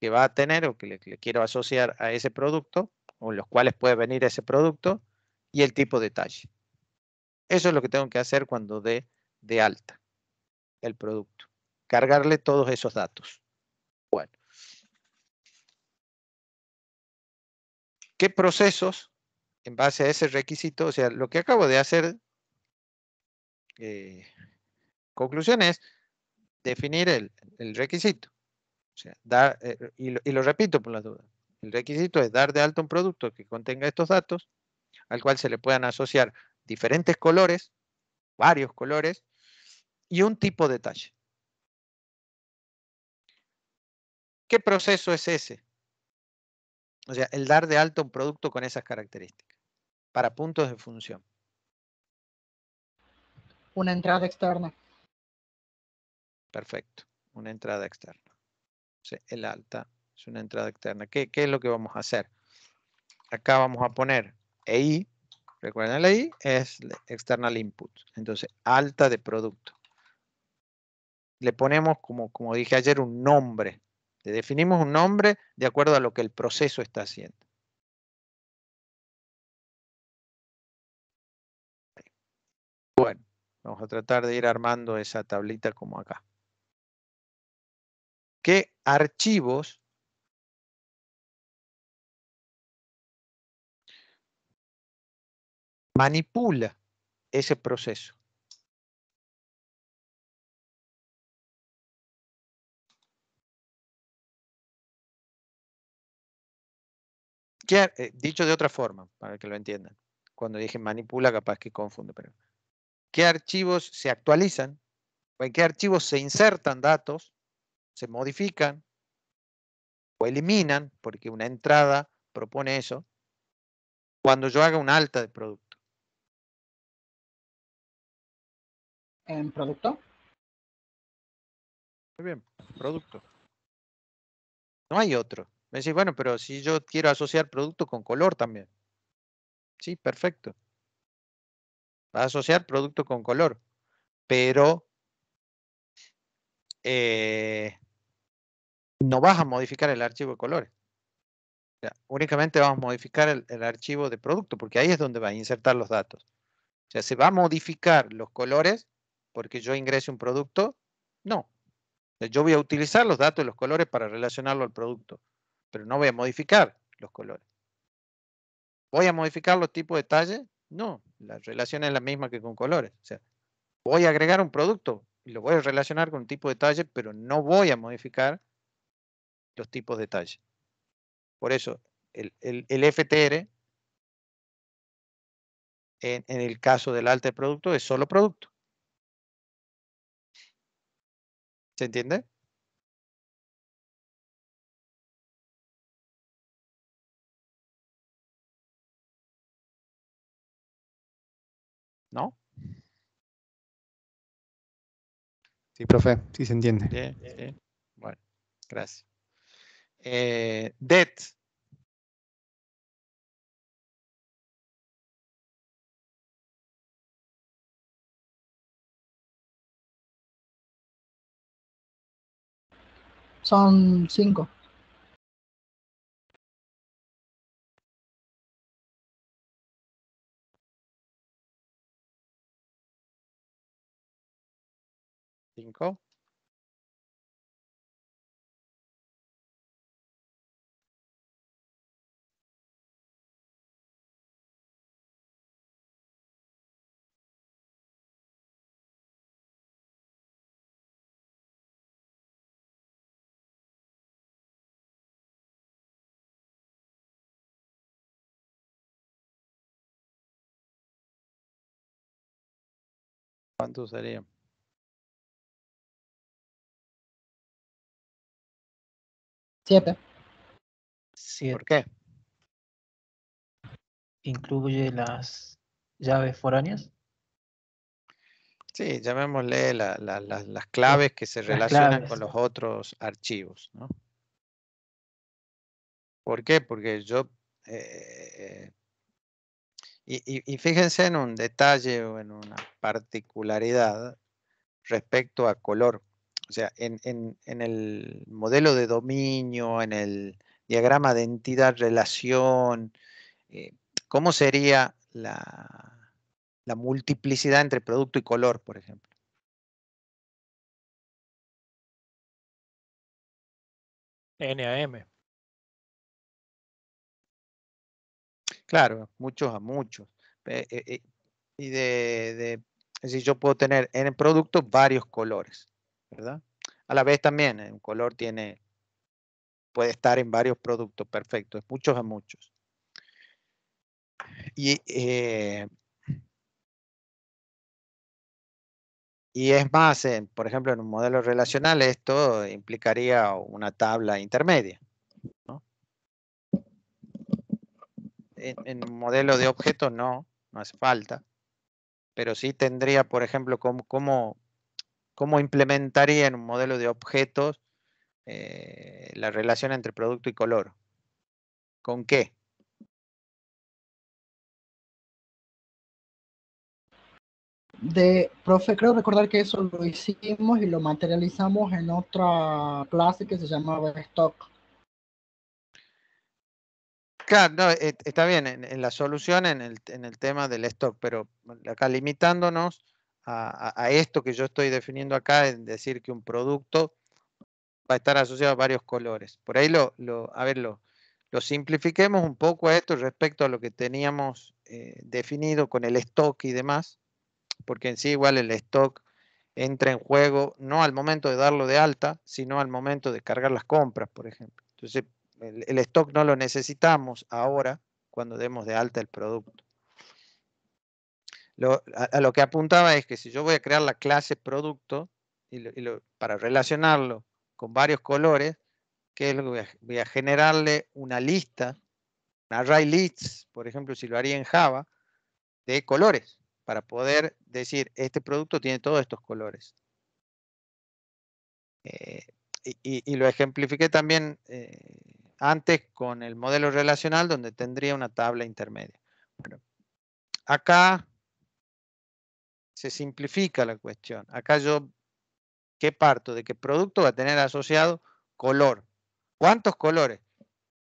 que va a tener o que le, quiero asociar a ese producto o los cuales puede venir ese producto y el tipo de talle. Eso es lo que tengo que hacer cuando dé de, de alta el producto. Cargarle todos esos datos. Bueno. ¿Qué procesos en base a ese requisito, o sea, lo que acabo de hacer, eh, conclusión es definir el, requisito. O sea, eh, y, lo, repito por las dudas, el requisito es dar de alto un producto que contenga estos datos, al cual se le puedan asociar diferentes colores, varios colores, y un tipo de talla. ¿Qué proceso es ese? O sea, el dar de alto un producto con esas características para puntos de función. Una entrada externa. Perfecto, una entrada externa. El alta es una entrada externa. ¿Qué, es lo que vamos a hacer? Acá vamos a poner EI, recuerden la EI, es external input. Entonces, alta de producto. Le ponemos, como, como dije ayer, un nombre. Le definimos un nombre de acuerdo a lo que el proceso está haciendo. Bueno, vamos a tratar de ir armando esa tablita como acá. ¿Qué archivos manipula ese proceso? Eh, dicho de otra forma, para que lo entiendan. Cuando dije manipula, capaz que confunde, pero qué archivos se actualizan, o en qué archivos se insertan datos, se modifican o eliminan, porque una entrada propone eso, cuando yo haga un alta de producto. ¿En producto? Muy bien, producto. No hay otro. Me decís, bueno, pero si yo quiero asociar producto con color también. Sí, perfecto. Va a asociar producto con color. Pero eh, no vas a modificar el archivo de colores. únicamente vamos a modificar el, archivo de producto, porque ahí es donde va a insertar los datos. O sea, ¿se va a modificar los colores porque yo ingrese un producto? No. Yo voy a utilizar los datos de los colores para relacionarlo al producto, pero no voy a modificar los colores. Voy a modificar los tipos de detalles, no, la relación es la misma que con colores. O sea, voy a agregar un producto y lo voy a relacionar con un tipo de talle, pero no voy a modificar los tipos de talle. Por eso, el, FTR, en, en, el caso del alto producto, es solo producto. ¿Se entiende? ¿no? Sí, profe, sí se entiende. Bueno, gracias. Eh, Son cinco. ¿Cuánto sería? Siete. ¿Por qué? ¿Incluye las llaves foráneas? Sí, llamémosle la, las claves que se relacionan con los otros archivos. ¿no? ¿Por qué? Porque yo... Eh, y, fíjense en un detalle o en una particularidad respecto a color. O sea, en, en, en el modelo de dominio, en el diagrama de entidad, relación, eh, ¿cómo sería la, la multiplicidad entre producto y color, por ejemplo? N a m. Claro, muchos a muchos. Eh, eh, y de, de, es decir, yo puedo tener en el producto varios colores. ¿verdad? A la vez también, eh, un color tiene, puede estar en varios productos, perfecto, muchos a muchos. Y, eh, y es más, por ejemplo, en un modelo relacional esto implicaría una tabla intermedia. En, un modelo de objetos no, no hace falta. Pero sí tendría, por ejemplo, como cómo cómo implementaría en un modelo de objetos eh, la relación entre producto y color. ¿Con qué? De, profe, creo recordar que eso lo hicimos y lo materializamos en otra clase que se llamaba Stock. Claro, eh, está bien, en, la solución, en el tema del stock, pero acá limitándonos, a, esto que yo estoy definiendo acá, en decir que un producto va a estar asociado a varios colores. Por ahí lo, a ver, lo, simplifiquemos un poco a esto respecto a lo que teníamos eh, definido con el stock y demás, porque en sí igual el stock entra en juego no al momento de darlo de alta, sino al momento de cargar las compras, por ejemplo. Entonces, el stock no lo necesitamos ahora cuando demos de alta el producto. Lo, a, lo que apuntaba es que si yo voy a crear la clase producto y para relacionarlo con varios colores, que voy a, generarle una lista, un array list, por ejemplo, si lo haría en Java, de colores, para poder decir, este producto tiene todos estos colores. Eh, y, lo ejemplifiqué también eh, antes con el modelo relacional, donde tendría una tabla intermedia. Bueno, acá se simplifica la cuestión. Acá yo, ¿qué parto? De qué producto va a tener asociado color. ¿Cuántos colores?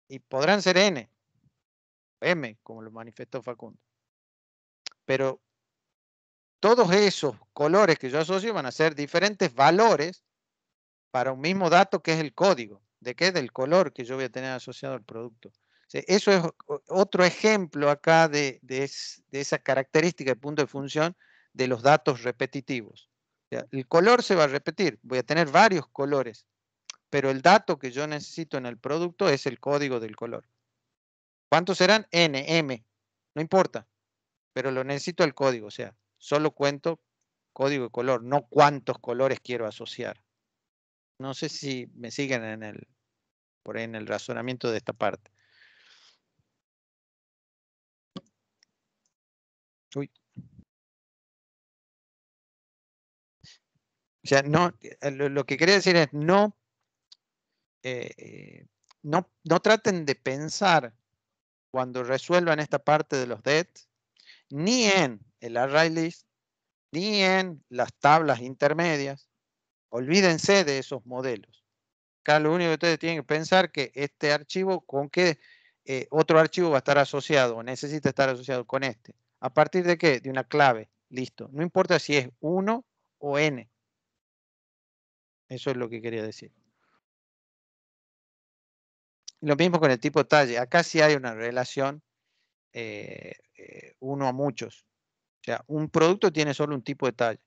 Y podrán ser N, M, como lo manifestó Facundo. Pero todos esos colores que yo asocio van a ser diferentes valores para un mismo dato que es el código. ¿De qué? Del color que yo voy a tener asociado al producto. eso es otro ejemplo acá de, de esa característica de punto de función de los datos repetitivos. El color se va a repetir, voy a tener varios colores, pero el dato que yo necesito en el producto es el código del color. ¿Cuántos serán? N, M, no importa, pero lo necesito el código, o sea, solo cuento código de color, no cuántos colores quiero asociar. No sé si me siguen en el, por en el razonamiento de esta parte. Uy, sea, no, eh, lo, que quería decir es no, eh, eh, no, no traten de pensar cuando resuelvan esta parte de los det, ni en el array list, ni en las tablas intermedias. Olvídense de esos modelos. Acá lo único que ustedes tienen que pensar que este archivo, con qué otro archivo va a estar asociado o necesita estar asociado con este. ¿A partir de qué? De una clave. Listo. No importa si es 1 o n. Eso es lo que quería decir. Lo mismo con el tipo talle. Acá sí hay una relación eh, eh, uno a muchos. O sea, un producto tiene solo un tipo de talle.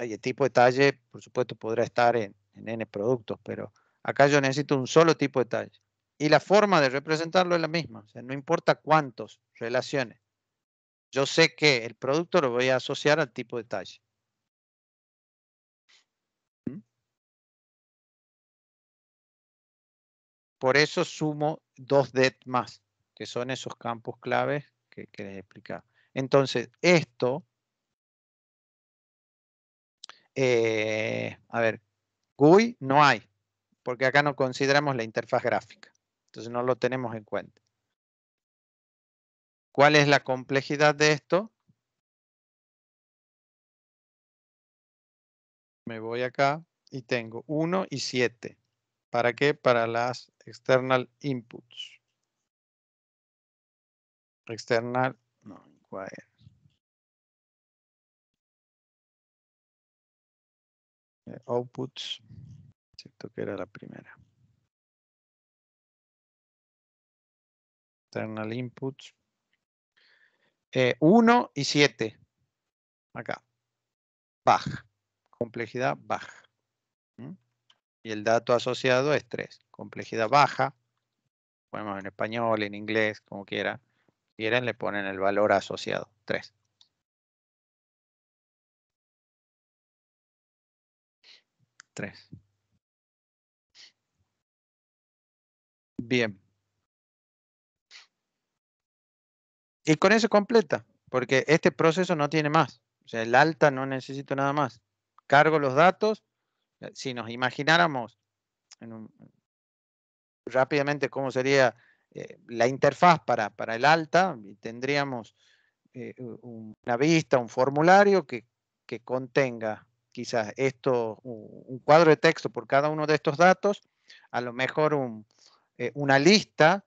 Y el tipo de talle, por supuesto, podrá estar en, en N productos, pero acá yo necesito un solo tipo de talle. Y la forma de representarlo es la misma. O sea, no importa cuántos relaciones. Yo sé que el producto lo voy a asociar al tipo de talle. Por eso sumo dos det más, que son esos campos claves que, que les he explicado. Entonces, esto, eh, a ver, GUI no hay, porque acá no consideramos la interfaz gráfica. Entonces no lo tenemos en cuenta. ¿Cuál es la complejidad de esto? Me voy acá y tengo 1 y 7. ¿Para qué? Para las external inputs. External, no, inquire. Eh, outputs, cierto que era la primera. External inputs. Eh, uno y siete. Acá. Baja. Complejidad baja. ¿Mm? y el dato asociado es 3. Complejidad baja, ponemos en español, en inglés, como quiera. Quieren, le ponen el valor asociado, 3. 3. Bien. Y con eso completa, porque este proceso no tiene más. O sea, el alta no necesito nada más. Cargo los datos, eh, si nos imagináramos rápidamente cómo sería eh, la interfaz para, para, el alta, tendríamos eh, una vista, un formulario que, contenga quizás esto, un, cuadro de texto por cada uno de estos datos, a lo mejor una lista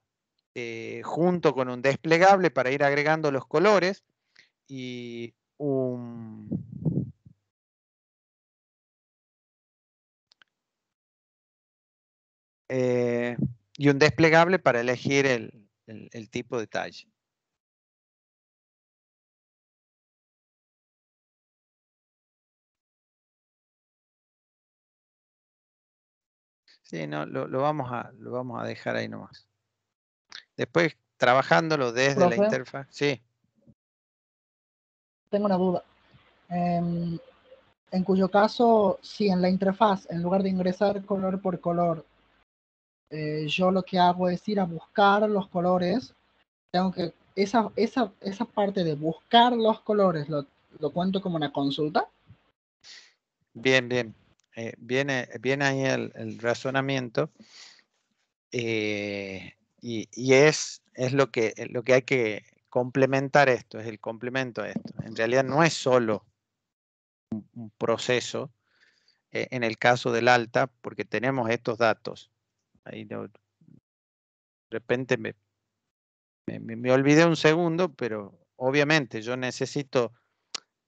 junto con un desplegable para ir agregando los colores y un, Eh, y un desplegable para elegir el, tipo de talla. Sí, no, lo, vamos a, lo vamos a dejar ahí nomás. Después, trabajándolo desde la interfaz. Sí. Tengo una duda. Em, en cuyo caso, si en la interfaz, en lugar de ingresar color por color, eh, yo lo que hago es ir a buscar los colores. Tengo que, esa, parte de buscar los colores, ¿lo, cuento como una consulta? Bien, bien. Eh, viene, ahí el, razonamiento. Eh, y, es, lo, que, lo que hay que complementar esto, es el complemento a esto. En realidad no es solo un, proceso en el caso del alta, porque tenemos estos datos, de repente me, me, olvidé un segundo, pero obviamente yo necesito,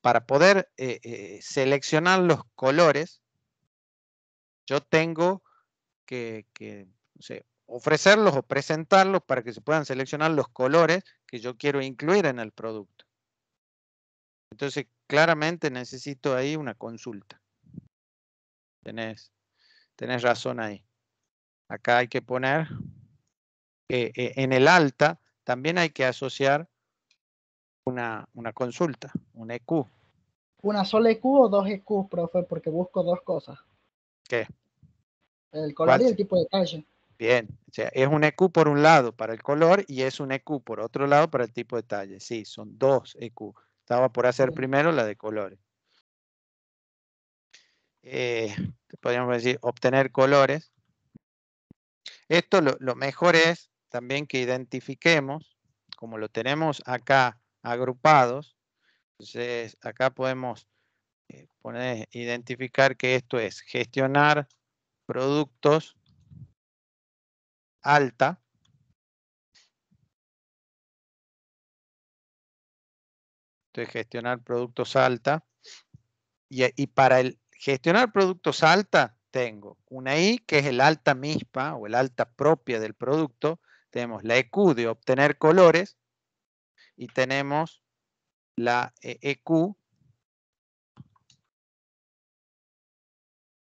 para poder eh, eh, seleccionar los colores, yo tengo que, ofrecerlos o presentarlos para que se puedan seleccionar los colores que yo quiero incluir en el producto. Entonces, claramente necesito ahí una consulta. Tenés, tenés razón ahí acá hay que poner que eh, en el alta también hay que asociar una, una consulta, un EQ. ¿Una sola EQ o dos EQ, profe? Porque busco dos cosas. ¿Qué? El color y el tipo de talla. Bien, o sea, es un EQ por un lado para el color y es un EQ por otro lado para el tipo de talla. Sí, son dos EQ. Estaba por hacer primero la de colores. Eh, podríamos decir obtener colores, esto lo, mejor es también que identifiquemos, como lo tenemos acá agrupados, entonces acá podemos eh, poner, identificar que esto es gestionar productos alta. es gestionar productos alta. Y, y para el gestionar productos alta, tengo una I que es el alta mispa o el alta propia del producto, tenemos la EQ de obtener colores y tenemos la EQ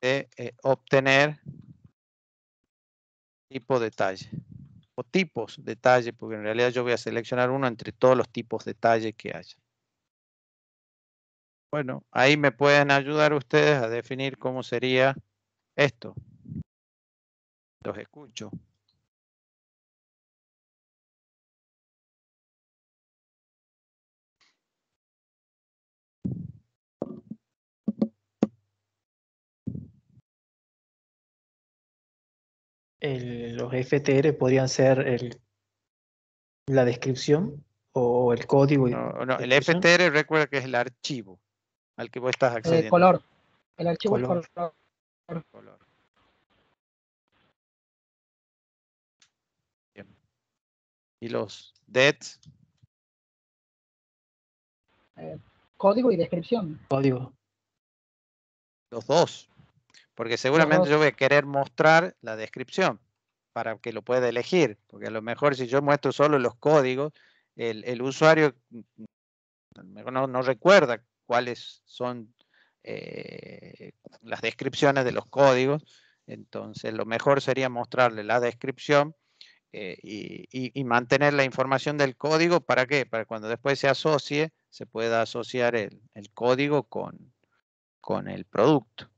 e de eh, obtener tipo detalle o tipos detalle, porque en realidad yo voy a seleccionar uno entre todos los tipos de detalle que haya. Bueno, ahí me pueden ayudar ustedes a definir cómo sería esto. Los escucho. El, los FTR podrían ser el, la descripción o el código. No, el FTR recuerda que es el archivo al que vos estás accediendo. El color. El archivo color y los dead eh, código y descripción código los dos porque seguramente yo voy a querer mostrar la descripción para que lo pueda elegir, porque a lo mejor si yo muestro solo los códigos, el, el usuario mm, no, no, recuerda cuáles son eh, las descripciones de los códigos. Entonces, lo mejor sería mostrarle la descripción eh, y, mantener la información del código. ¿Para qué? Para cuando después se asocie, se pueda asociar el, código con, el producto.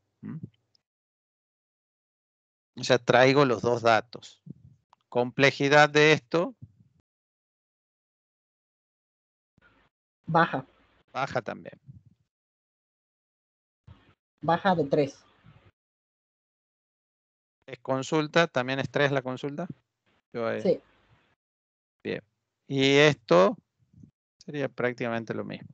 O sea, traigo los dos datos. Complejidad de esto. Baja. Baja también baja de 3. ¿Es consulta? ¿También es 3 la consulta? Eh, sí. Bien. Y esto sería prácticamente lo mismo.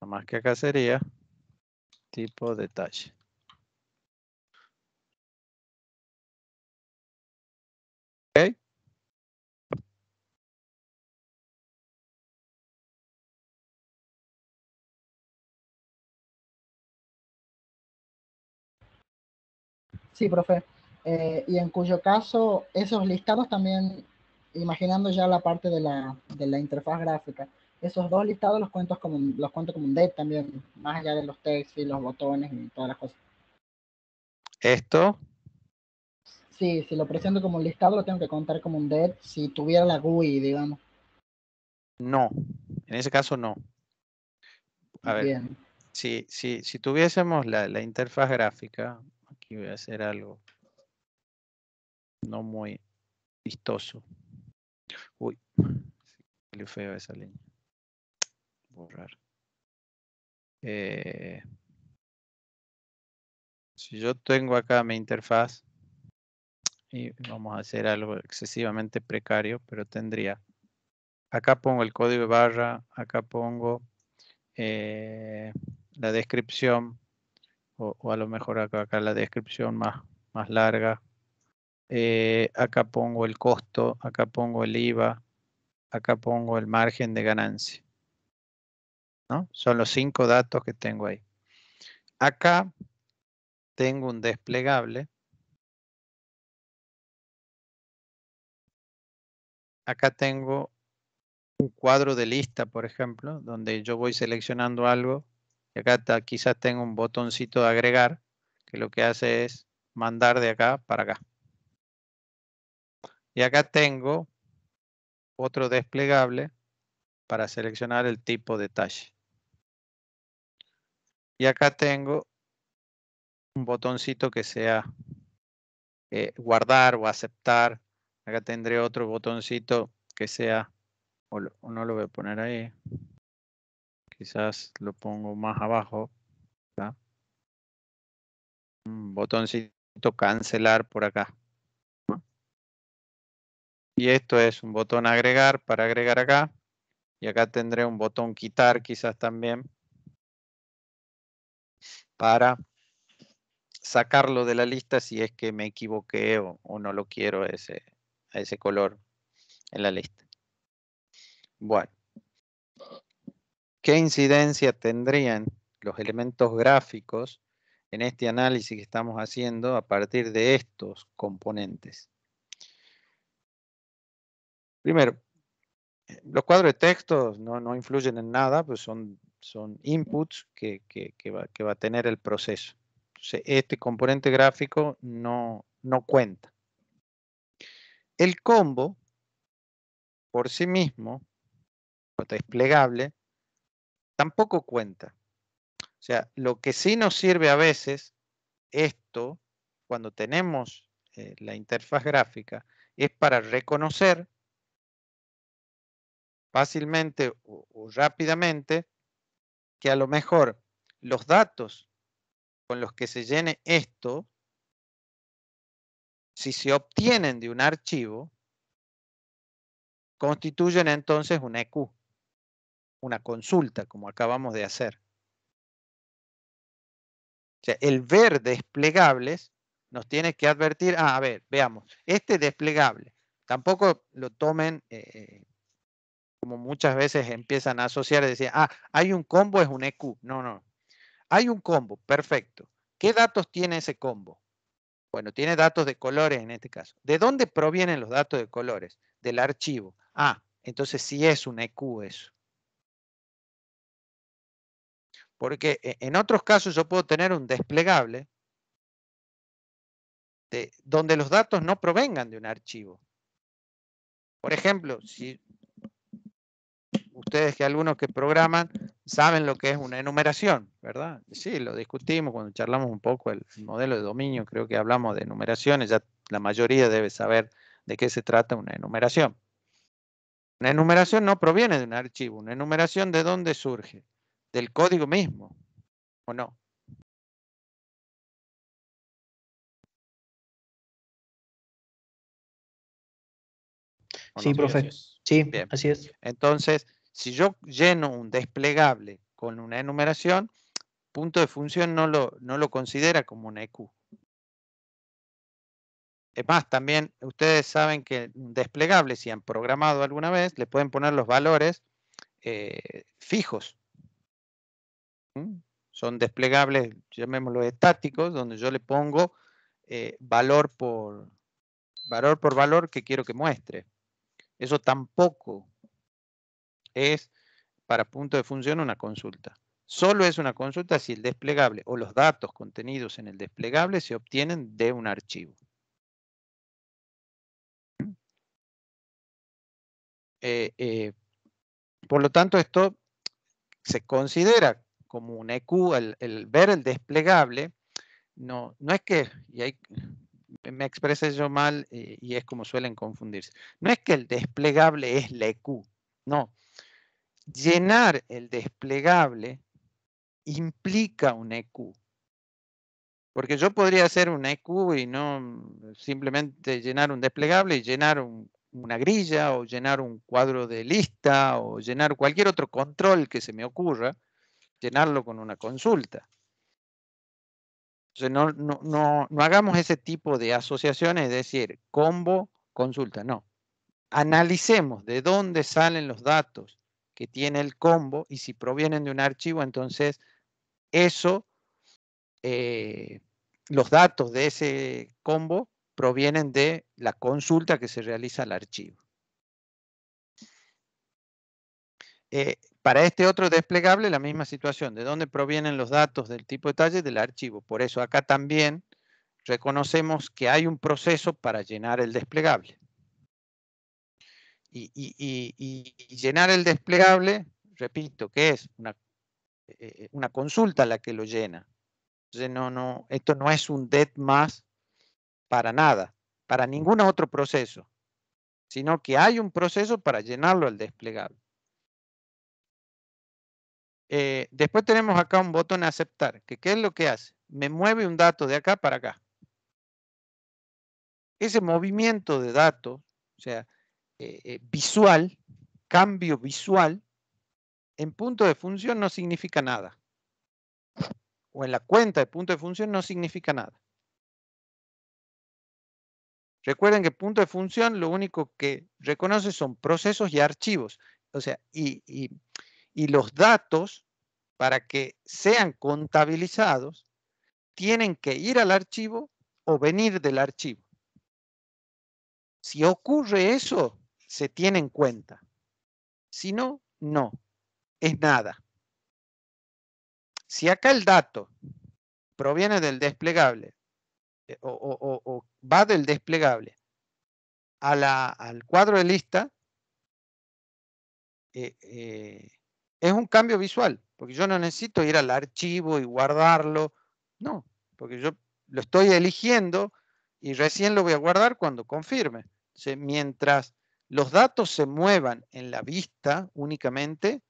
Nada más que acá sería tipo detalle. Sí, profe. Eh, y en cuyo caso esos listados también, imaginando ya la parte de la, de la interfaz gráfica, esos dos listados los cuento como los cuento como un dead también, más allá de los textos y los botones y todas las cosas. ¿Esto? Sí, si lo presento como un listado, lo tengo que contar como un dead si tuviera la GUI, digamos. No, en ese caso no. A Bien. ver, si, si tuviésemos la, la interfaz gráfica, Aquí voy a hacer algo no muy vistoso. Uy, le feo esa línea. Borrar. Eh, si yo tengo acá mi interfaz, y vamos a hacer algo excesivamente precario, pero tendría. Acá pongo el código de barra, acá pongo eh, la descripción, o, a lo mejor acá, la descripción más, más larga. Eh, acá pongo el costo, acá pongo el IVA, acá pongo el margen de ganancia. ¿no? Son los cinco datos que tengo ahí. Acá tengo un desplegable. Acá tengo un cuadro de lista, por ejemplo, donde yo voy seleccionando algo y acá quizás tengo un botoncito de agregar, que lo que hace es mandar de acá para acá. Y acá tengo otro desplegable para seleccionar el tipo de talle. Y acá tengo un botoncito que sea eh, guardar o aceptar. Acá tendré otro botoncito que sea, o no lo voy a poner ahí quizás lo pongo más abajo. Un botoncito cancelar por acá. Y esto es un botón agregar para agregar acá. Y acá tendré un botón quitar quizás también para sacarlo de la lista si es que me equivoqué o, no lo quiero ese, a ese color en la lista. Bueno, ¿Qué incidencia tendrían los elementos gráficos en este análisis que estamos haciendo a partir de estos componentes? Primero, los cuadros de texto no, influyen en nada, pues son, son inputs que, que, va, a tener el proceso. este componente gráfico no, no cuenta. El combo, por sí mismo, desplegable, tampoco cuenta. O sea, lo que sí nos sirve a veces, esto, cuando tenemos eh, la interfaz gráfica, es para reconocer fácilmente o, rápidamente que a lo mejor los datos con los que se llene esto, si se obtienen de un archivo, constituyen entonces una EQ una consulta, como acabamos de hacer. O sea, el ver desplegables nos tiene que advertir, ah, a ver, veamos, este desplegable, tampoco lo tomen eh, como muchas veces empiezan a asociar, decir, ah, hay un combo, es un EQ. No, no. Hay un combo, perfecto. ¿Qué datos tiene ese combo? Bueno, tiene datos de colores en este caso. ¿De dónde provienen los datos de colores? Del archivo. Ah, entonces sí es un EQ eso. Porque e, en otros casos yo puedo tener un desplegable donde los datos no provengan de un archivo. Por ejemplo, si ustedes que algunos que programan saben lo que es una enumeración, ¿verdad? Sí, lo discutimos cuando charlamos un poco el modelo de dominio, creo que hablamos de enumeraciones, ya la mayoría debe saber de qué se trata una enumeración. Una enumeración no proviene de un archivo, una enumeración de dónde surge del código mismo, ¿o no? sí, profesor, Sí, Bien. así es. Entonces, si yo lleno un desplegable con una enumeración, punto de función no lo, no lo considera como una EQ. Es más, también ustedes saben que un desplegable, si han programado alguna vez, le pueden poner los valores eh, fijos. Son desplegables, llamémoslo estáticos, donde yo le pongo eh, valor, por, valor por valor que quiero que muestre. Eso tampoco es para punto de función una consulta. Solo es una consulta si el desplegable o los datos contenidos en el desplegable se obtienen de un archivo. Eh, eh, por lo tanto, esto se considera como un EQ, el, ver el desplegable, no, no es que, y ahí me expresé yo mal eh, y es como suelen confundirse, no es que el desplegable es la EQ, no. Llenar el desplegable implica un EQ. Porque yo podría hacer un EQ y no simplemente llenar un desplegable y llenar una grilla o llenar un cuadro de lista o llenar cualquier otro control que se me ocurra llenarlo con una consulta. no, no, no, no hagamos ese tipo de asociaciones, es decir, combo, consulta, no. Analicemos de dónde salen los datos que tiene el combo y si provienen de un archivo, entonces eso, eh, los datos de ese combo provienen de la consulta que se realiza al archivo. Eh, para este otro desplegable, la misma situación, de dónde provienen los datos del tipo de talle del archivo. Por eso acá también reconocemos que hay un proceso para llenar el desplegable. Y, llenar el desplegable, repito, que es una, eh, eh, consulta la que lo llena. no, no, esto no es un DET más para nada, para ningún otro proceso, sino que hay un proceso para llenarlo al desplegable. Eh, después tenemos acá un botón aceptar, que qué es lo que hace. Me mueve un dato de acá para acá. Ese movimiento de datos, o sea, eh, eh, visual, cambio visual, en punto de función no significa nada. O en la cuenta de punto de función no significa nada. Recuerden que punto de función lo único que reconoce son procesos y archivos. O sea, y, y y los datos para que sean contabilizados tienen que ir al archivo o venir del archivo. Si ocurre eso, se tiene en cuenta. Si no, no, es nada. Si acá el dato proviene del desplegable eh, o, va del desplegable al cuadro de lista, eh, eh es un cambio visual, porque yo no necesito ir al archivo y guardarlo, no, porque yo lo estoy eligiendo y recién lo voy a guardar cuando confirme. mientras los datos se muevan en la vista únicamente,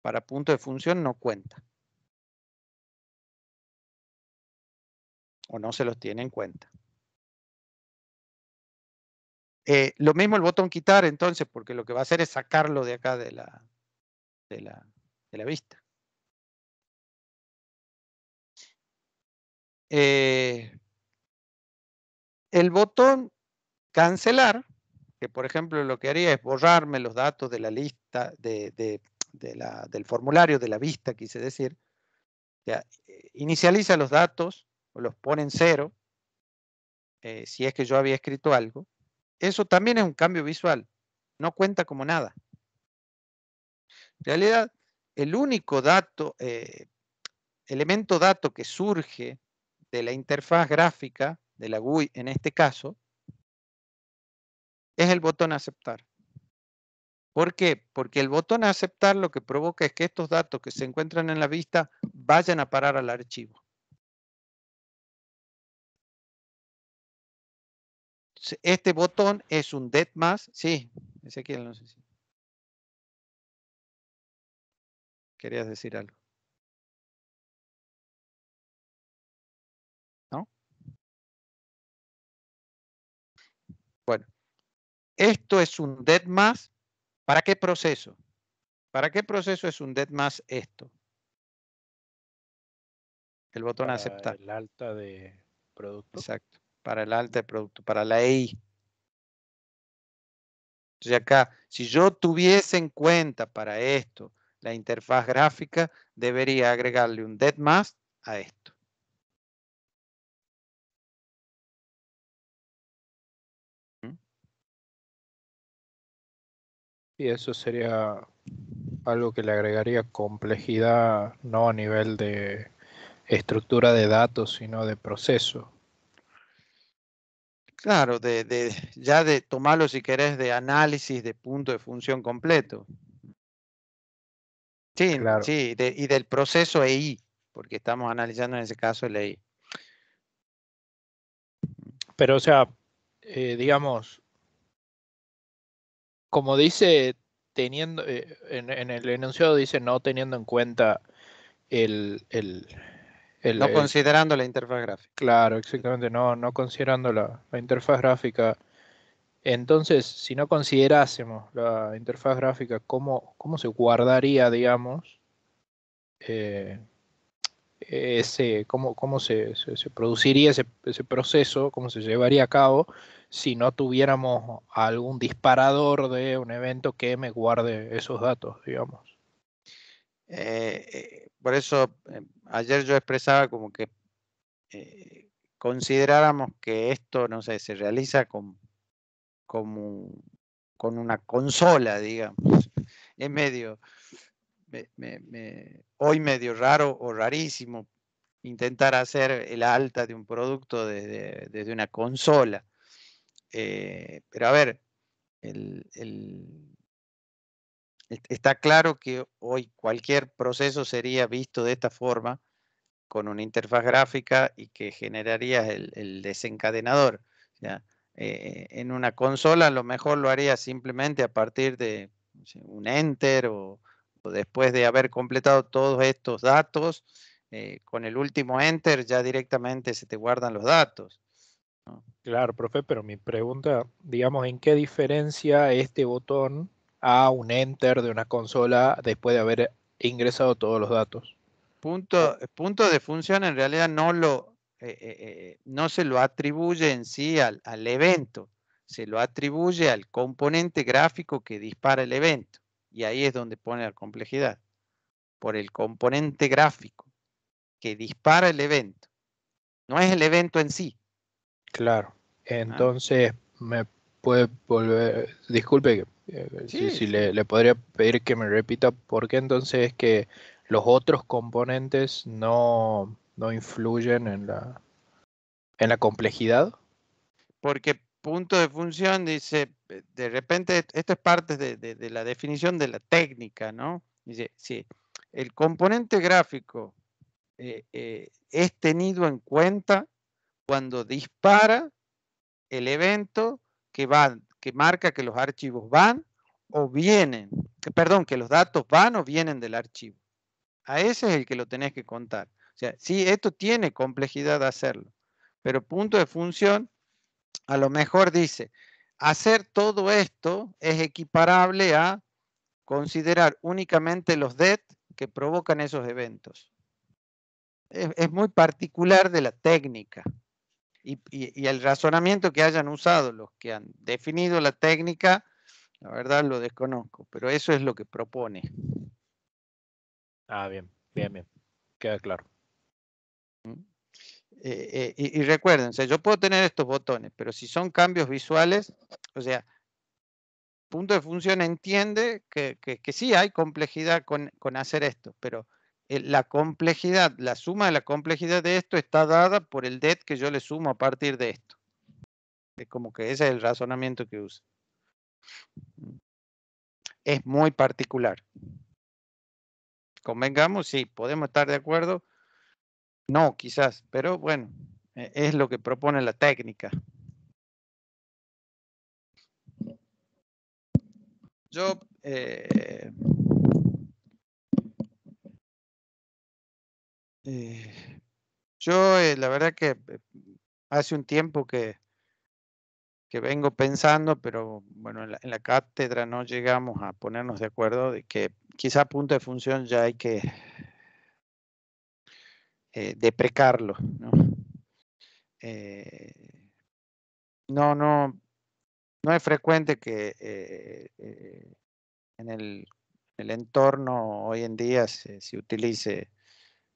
para punto de función no cuenta. O no se los tiene en cuenta. Eh, lo mismo el botón quitar, entonces, porque lo que va a hacer es sacarlo de acá de la, de la, de la vista. Eh, el botón cancelar, que por ejemplo lo que haría es borrarme los datos de la lista, de, la, del formulario de la vista, quise decir, eh, inicializa los datos o los pone en cero, eh, si es que yo había escrito algo. Eso también es un cambio visual, no cuenta como nada realidad, el único dato, eh, elemento dato que surge de la interfaz gráfica de la GUI en este caso, es el botón aceptar. ¿Por qué? Porque el botón aceptar lo que provoca es que estos datos que se encuentran en la vista vayan a parar al archivo. Este botón es un dead e más, sí, aquí no sé si. querías decir algo. ¿No? Bueno, esto es un dead más. ¿Para qué proceso? ¿Para qué proceso es un dead más esto? El botón para El alta de producto. Exacto. Para el alta de producto, para la EI. Entonces acá, si yo tuviese en cuenta para esto la interfaz gráfica debería agregarle un dead mask a esto. Y eso sería algo que le agregaría complejidad, no a nivel de estructura de datos, sino de proceso. Claro, ya de tomarlo si querés de análisis de punto de función completo. Sí, sí y del proceso EI, porque estamos analizando en ese caso el EI. Pero, o sea, eh, digamos, como dice, teniendo, eh, en, el enunciado dice no teniendo en cuenta el... no eh, considerando la interfaz gráfica. Claro, exactamente, no, no considerando la interfaz gráfica entonces, si no considerásemos la interfaz gráfica, ¿cómo, cómo se guardaría, digamos, eh, ese, cómo, cómo se, produciría ese, proceso, cómo se llevaría a cabo si no tuviéramos algún disparador de un evento que me guarde esos datos, digamos? Eh, eh, por eso, ayer yo expresaba como que consideráramos que esto, no sé, se realiza con como con una consola, digamos, es medio, hoy medio raro o rarísimo intentar hacer el alta de un producto desde, desde una consola. Eh, pero a ver, está claro que hoy cualquier proceso sería visto de esta forma, con una interfaz gráfica y que generaría el, desencadenador. Eh, en una consola, a lo mejor lo haría simplemente a partir de un enter o, después de haber completado todos estos datos, eh, con el último enter ya directamente se te guardan los datos. Claro, profe, pero mi pregunta, digamos, ¿en qué diferencia este botón a un enter de una consola después de haber ingresado todos los datos? Punto, eh, punto de función en realidad no lo, eh, eh, eh, no se lo atribuye en sí al, evento, se lo atribuye al componente gráfico que dispara el evento. Y ahí es donde pone la complejidad, por el componente gráfico que dispara el evento. No es el evento en sí. Claro, ah. entonces me puede volver, disculpe, si, le, podría pedir que me repita, ¿por qué entonces que los otros componentes no, no influyen en la, la complejidad? Porque punto de función dice, eh, de repente, esto es parte de, la definición de la técnica, ¿no? Dice, si el componente gráfico eh, eh, es tenido en cuenta cuando dispara el evento que, que marca que los archivos van o vienen, perdón, que los datos van o vienen del archivo. A ese es el que lo tenés que contar. O sea, sí, esto tiene complejidad de hacerlo, pero punto de función a lo mejor dice, hacer todo esto es equiparable a considerar únicamente los DET que provocan esos eventos. Es, muy particular de la técnica y, y, el razonamiento que hayan usado los que han definido la técnica, la verdad lo desconozco, pero eso es lo que propone. Ah, bien, bien, bien. Queda claro. Eh, eh, y, recuérdense yo puedo tener estos botones, pero si son cambios visuales, o sea, punto de función entiende que, que, sí hay complejidad con, con hacer esto, pero la complejidad, la suma de la complejidad de esto está dada por el det que yo le sumo a partir de esto. Es como que ese es el razonamiento que usa. Es muy particular. Convengamos, sí, podemos estar de acuerdo no, quizás, pero bueno, e, es lo que propone la técnica. Yo eh, eh, yo eh, la verdad que eh, hace un tiempo que, que vengo pensando, pero bueno, en la, en la, cátedra no llegamos a ponernos de acuerdo de que quizá punto de función ya hay que eh, deprecarlo. Eh, ¿no? no, no, es frecuente que eh, eh, en el, entorno hoy en día se, utilice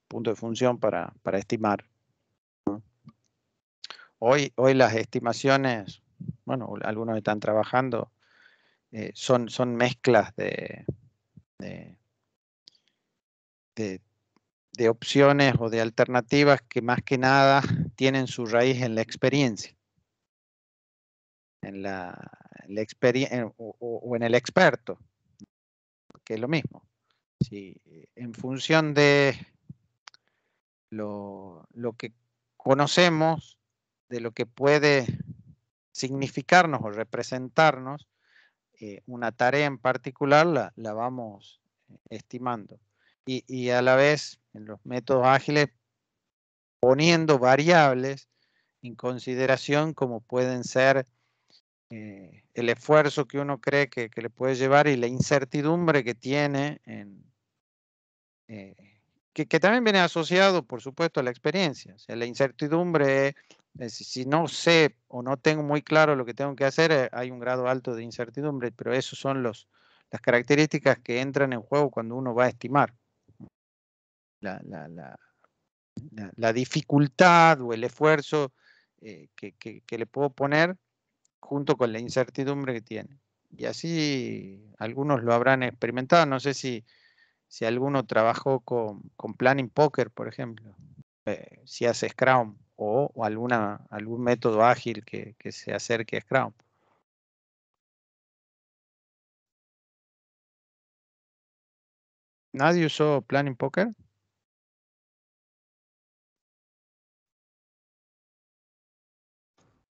punto de función para, para estimar. Hoy, hoy las estimaciones, bueno, algunos están trabajando, son, son mezclas de de opciones o de alternativas que más que nada tienen su raíz en la experiencia, en la, o, en el experto, que es lo mismo. Si en función de lo, lo que conocemos, de lo que puede significarnos o representarnos, eh, una tarea en particular la, la vamos eh, estimando y, a la vez en los métodos ágiles poniendo variables en consideración como pueden ser eh, el esfuerzo que uno cree que, le puede llevar y la incertidumbre que tiene, eh, que, también viene asociado, por supuesto, a la experiencia. la incertidumbre, si no sé o no tengo muy claro lo que tengo que hacer, eh, hay un grado alto de incertidumbre, pero esas son los, las características que entran en juego cuando uno va a estimar la, la, dificultad o el esfuerzo eh, que, le puedo poner junto con la incertidumbre que tiene. Y así algunos lo habrán experimentado. No sé si, si alguno trabajó con, con Planning Poker, por ejemplo, eh, si hace Scrum o, o, alguna, algún método ágil que, que se acerque a Scrum. ¿Nadie usó Planning Poker?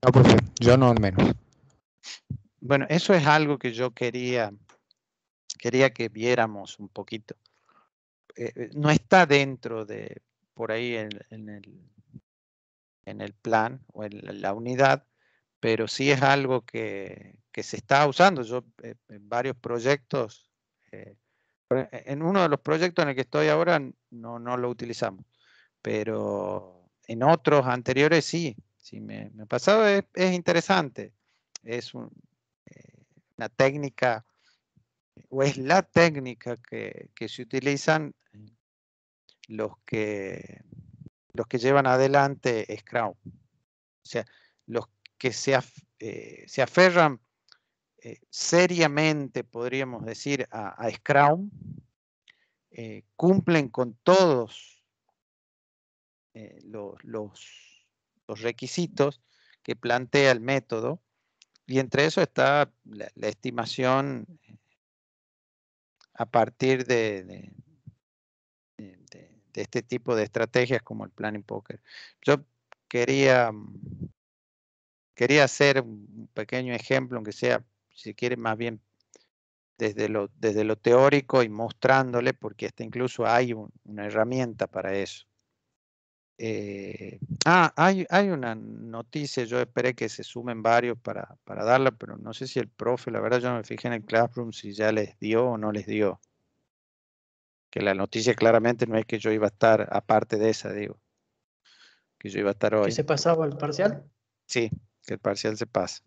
No, profe, yo no al menos. Bueno, eso es algo que yo quería, quería que viéramos un poquito. Eh, eh, no está dentro de, por ahí en, el, en el, plan o en la unidad, pero sí es algo que, que se está usando. Yo eh, en varios proyectos, e, en uno de los proyectos en el que estoy ahora no lo utilizamos, pero en otros anteriores sí, Sí, me, ha pasado. es, interesante. Es una eh, técnica, o es la técnica que, se utilizan los que, los que llevan adelante Scrum. O sea, los que se, eh, aferran eh, seriamente, podríamos decir, a, Scrum, cumplen con todos los los requisitos que plantea el método. Y entre eso está la, estimación eh, a partir de, este tipo de estrategias como el planning poker. Yo quería, quería hacer un pequeño ejemplo, aunque sea, si quiere, más bien desde lo, desde lo teórico y mostrándole, porque hasta incluso hay una herramienta para eso. Eh, ah, hay, hay, una noticia, yo esperé que se sumen varios para, para, darla, pero no sé si el profe, la verdad yo no me fijé en el Classroom si ya les dio o no les dio. Que la noticia claramente no es que yo iba a estar, aparte de esa, digo, que yo iba a estar hoy. se pasaba el parcial? Sí, que el parcial se pasa.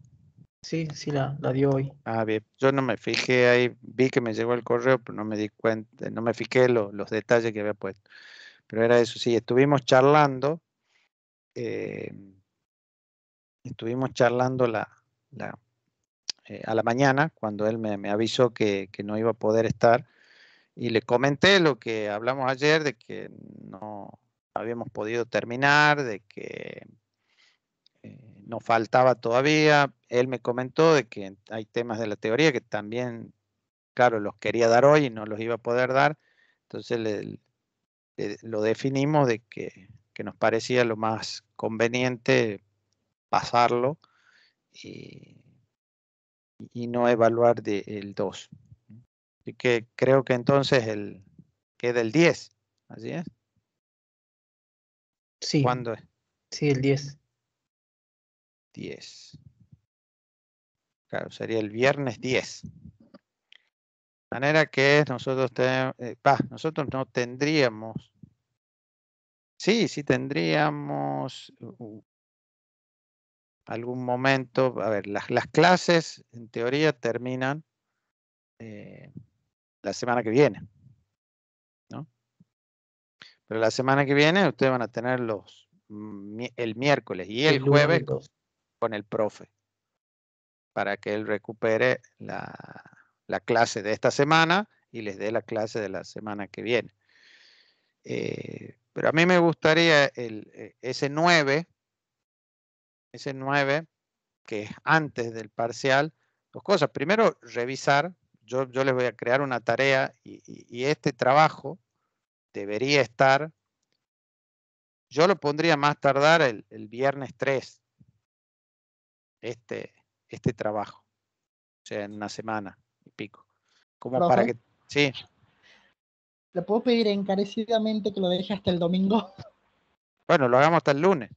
Sí, sí, la, la dio hoy. Ah, bien, yo no me fijé ahí, vi que me llegó el correo, pero no me di cuenta, no me fijé los los detalles que había puesto pero era eso, sí, estuvimos charlando, eh, estuvimos charlando la, eh, a la mañana cuando él me, avisó que, no iba a poder estar y le comenté lo que hablamos ayer de que no habíamos podido terminar, de que eh, nos faltaba todavía. Él me comentó de que hay temas de la teoría que también, claro, los quería dar hoy y no los iba a poder dar. Entonces le, eh, lo definimos de que, nos parecía lo más conveniente pasarlo y, no evaluar de, el 2. Así que creo que entonces el, queda el 10, ¿así es? Sí. ¿Cuándo es? Sí, el 10. 10. Claro, sería el viernes 10. De manera que nosotros, tenemos, eh, nosotros no tendríamos, sí, sí tendríamos algún momento, a ver, las, las clases en teoría terminan eh, la semana que viene, ¿no? Pero la semana que viene ustedes van a tener los, mm, el miércoles y el, jueves con el profe para que él recupere la, la clase de esta semana y les dé la clase de la semana que viene. Eh, pero a mí me gustaría el, eh, ese 9, ese 9, que es antes del parcial, dos cosas. Primero, revisar. Yo, yo les voy a crear una tarea y, este trabajo debería estar, yo lo pondría más tardar el, el viernes 3, este, este trabajo, o sea, en una semana pico. Como para que. Sí. ¿Le puedo pedir encarecidamente que lo deje hasta el domingo? Bueno, lo hagamos hasta el lunes.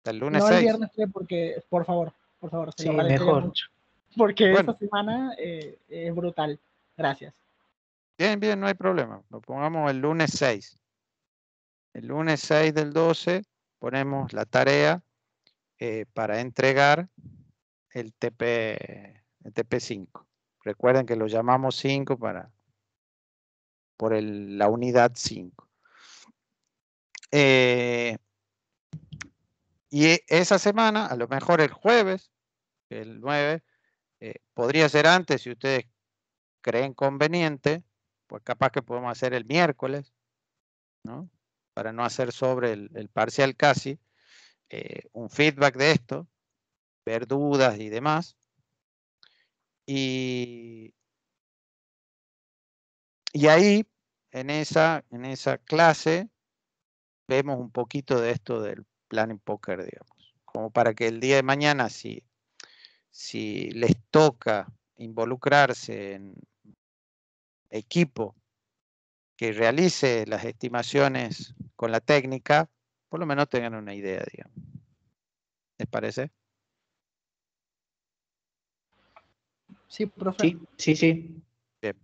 Hasta el lunes no 6. viernes porque, por favor, por favor, mejor. Porque esta semana eh, es brutal. Gracias. Bien, bien, no hay problema. Lo pongamos el lunes 6. El lunes 6 del 12 ponemos la tarea eh, para entregar el TP tp 5 Recuerden que lo llamamos 5 para, por la unidad 5. Eh, y e, esa semana, a lo mejor el jueves, el 9, eh, podría ser antes si ustedes creen conveniente, pues capaz que podemos hacer el miércoles, ¿no? Para no hacer sobre el, parcial casi, eh, un feedback de esto, ver dudas y demás. Y, ahí, en esa, en esa clase, vemos un poquito de esto del planning poker, digamos, como para que el día de mañana, si, si les toca involucrarse en equipo que realice las estimaciones con la técnica, por lo menos tengan una idea, digamos. ¿Les parece? Sí, profe. Sí, sí, Bien.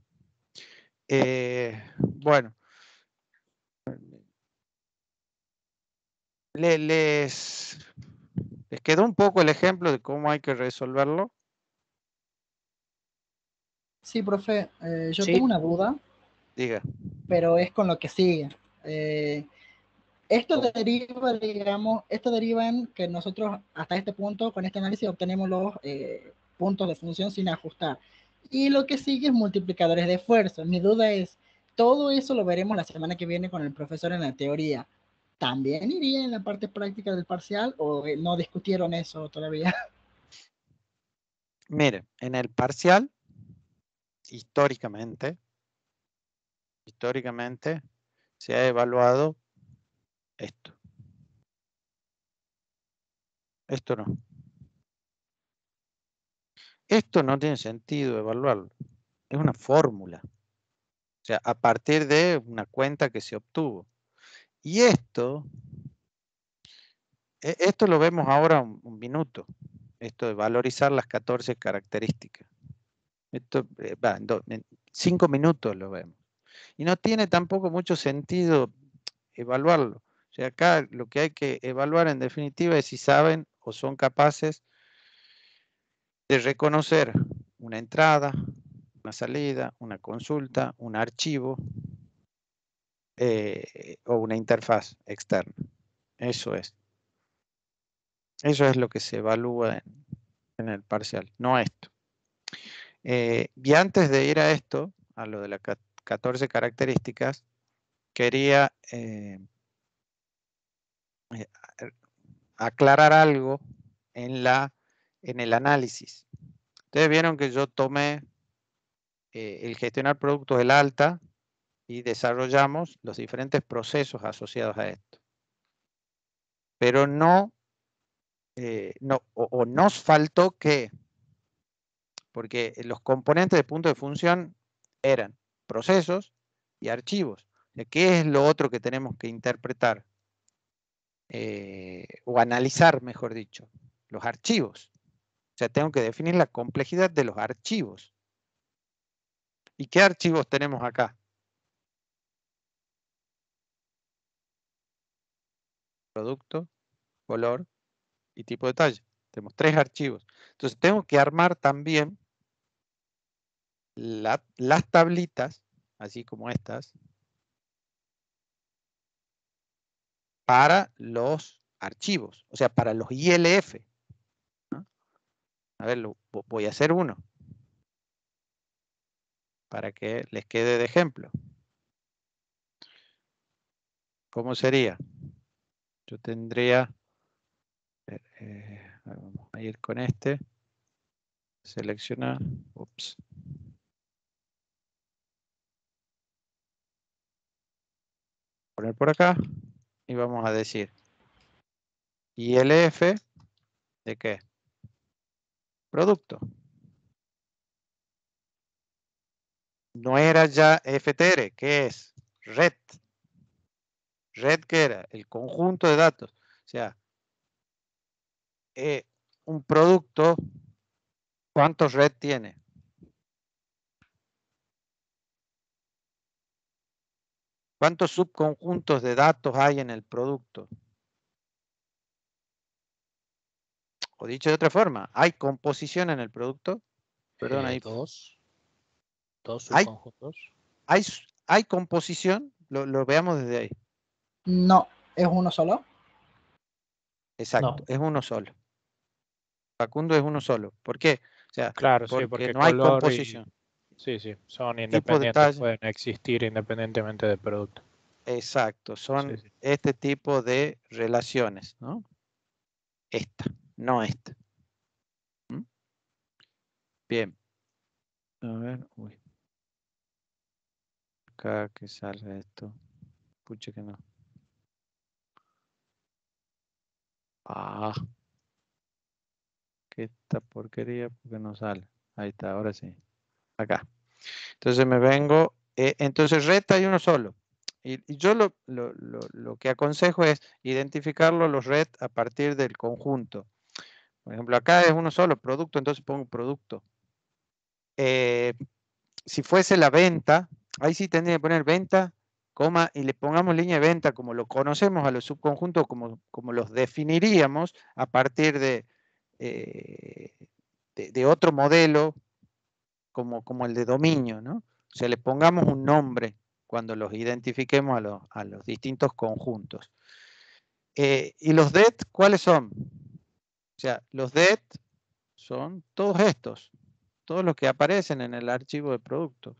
Eh, bueno. les, quedó un poco el ejemplo de cómo hay que resolverlo. Sí, profe, eh, yo tengo una duda. Diga. Pero es con lo que sigue. Eh, esto oh. deriva, digamos, esto deriva en que nosotros hasta este punto, con este análisis, obtenemos los, puntos de función sin ajustar. Y lo que sigue es multiplicadores de esfuerzo. Mi duda es, todo eso lo veremos la semana que viene con el profesor en la teoría. ¿También iría en la parte práctica del parcial o eh, no discutieron eso todavía? Mire, en el parcial, históricamente, históricamente se ha evaluado esto. Esto no. Esto no tiene sentido evaluarlo. Es una fórmula. O sea, a partir de una cuenta que se obtuvo. Y esto, e, esto lo vemos ahora un, minuto. Esto de valorizar las 14 características. Esto eh, va, en, cinco minutos lo vemos. Y no tiene tampoco mucho sentido evaluarlo. O sea, acá lo que hay que evaluar en definitiva es si saben o son capaces de reconocer una entrada, una salida, una consulta, un archivo eh, o una interfaz externa. Eso es. Eso es lo que se evalúa en, el parcial, no esto. Eh, y antes de ir a esto, a lo de las 14 características, quería eh, aclarar algo en la en el análisis. Ustedes vieron que yo tomé eh, el gestionar productos del alta y desarrollamos los diferentes procesos asociados a esto. Pero no, eh, no o, nos faltó que, porque los componentes de punto de función eran procesos y archivos. ¿Qué es lo otro que tenemos que interpretar? Eh, o analizar, mejor dicho, los archivos. O sea, tengo que definir la complejidad de los archivos. ¿Y qué archivos tenemos acá? Producto, color y tipo de talla. Tenemos tres archivos. Entonces tengo que armar también las tablitas, así como estas, para los archivos, o sea, para los ILF. A ver, voy a hacer uno. Para que les quede de ejemplo. ¿Cómo sería? Yo tendría... Eh, eh, vamos a ir con este. Seleccionar. Ups. Poner por acá. Y vamos a decir. Y el F de qué? producto. No era ya FTR, que es red. Red que era el conjunto de datos. O sea, eh, un producto, ¿cuántos red tiene? ¿Cuántos subconjuntos de datos hay en el producto? O dicho de otra forma, ¿hay composición en el producto? Perdón, hay eh, dos. Dos subconjuntos. ¿Hay, hay, composición? Lo, veamos desde ahí. No, ¿es uno solo? Exacto, es uno solo. Facundo es uno solo. ¿Por qué? O sea, claro, sí, porque no hay composición. sí, sí, son independientes, pueden existir independientemente del producto. Exacto, son este tipo de relaciones, ¿no? Esta no este. ¿Mm? Bien. A ver, uy. Acá que sale esto. Puche que no. Ah. Que esta porquería porque no sale. Ahí está, ahora sí. Acá. Entonces me vengo. Eh, entonces red hay uno solo. Y, y yo lo, lo, lo, lo, que aconsejo es identificarlo los red a partir del conjunto. Por ejemplo, acá es uno solo, producto, entonces pongo producto. Eh, si fuese la venta, ahí sí tendría que poner venta, coma, y le pongamos línea de venta como lo conocemos a los subconjuntos, como, como los definiríamos a partir de, eh, de, otro modelo como, como el de dominio, ¿no? O sea, le pongamos un nombre cuando los identifiquemos a los, a los distintos conjuntos. Eh, ¿Y los DET cuáles son? O sea, los DET son todos estos, todos los que aparecen en el archivo de productos.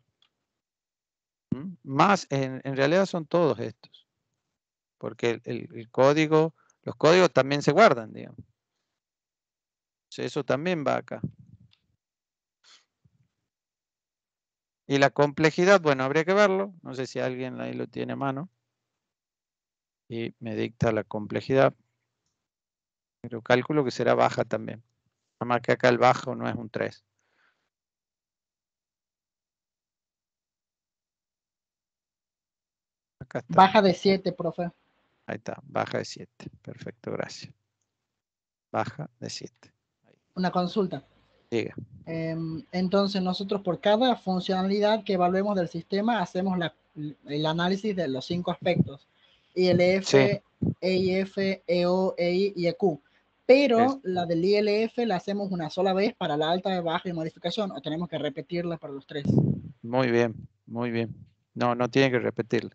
¿Mm? Más, en, realidad son todos estos. Porque el, código, los códigos también se guardan, digamos. Eso también va acá. Y la complejidad, bueno, habría que verlo. No sé si alguien ahí lo tiene a mano. Y me dicta la complejidad. Pero cálculo que será baja también. Nada más que acá el bajo no es un 3. Baja de 7, profe. Ahí está, baja de 7. Perfecto, gracias. Baja de 7. Una consulta. Diga. Em, entonces, nosotros por cada funcionalidad que evaluemos del sistema, hacemos el análisis de los cinco aspectos. ILF, e EIF, EO, EI y EQ pero la del ILF la hacemos una sola vez para la alta, baja y modificación, o tenemos que repetirla para los tres. Muy bien, muy bien. No, no tiene que repetirla.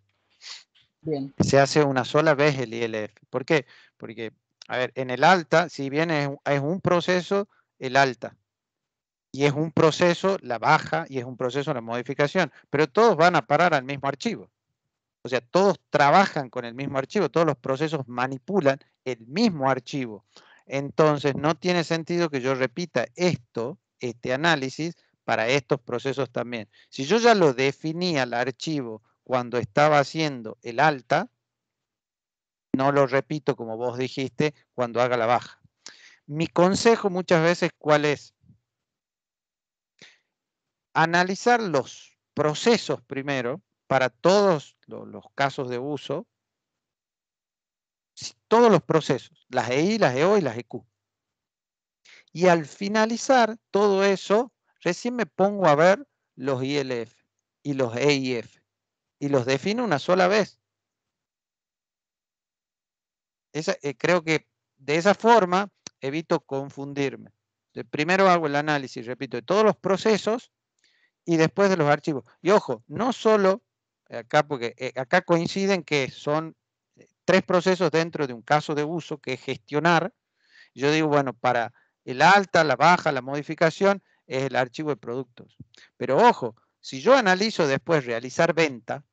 Se hace una sola vez el ILF. ¿Por qué? Porque, a ver, en el alta, si bien es un proceso, el alta, y es un proceso la baja, y es un proceso la modificación, pero todos van a parar al mismo archivo. O sea, todos trabajan con el mismo archivo, todos los procesos manipulan el mismo archivo. Entonces, no tiene sentido que yo repita esto, este análisis, para estos procesos también. Si yo ya lo definía al archivo cuando estaba haciendo el alta, no lo repito como vos dijiste cuando haga la baja. Mi consejo muchas veces, ¿cuál es? Analizar los procesos primero para todos los casos de uso todos los procesos, las EI, las EO y las EQ. Y al finalizar todo eso, recién me pongo a ver los ILF y los EIF y los defino una sola vez. Eh, creo que de esa forma evito confundirme. primero hago el análisis, repito, de todos los procesos y después de los archivos. Y ojo, no solo acá, porque eh, acá coinciden que son tres procesos dentro de un caso de uso, que es gestionar. Yo digo, bueno, para el alta, la baja, la modificación, es el archivo de productos. Pero ojo, si yo analizo después realizar venta,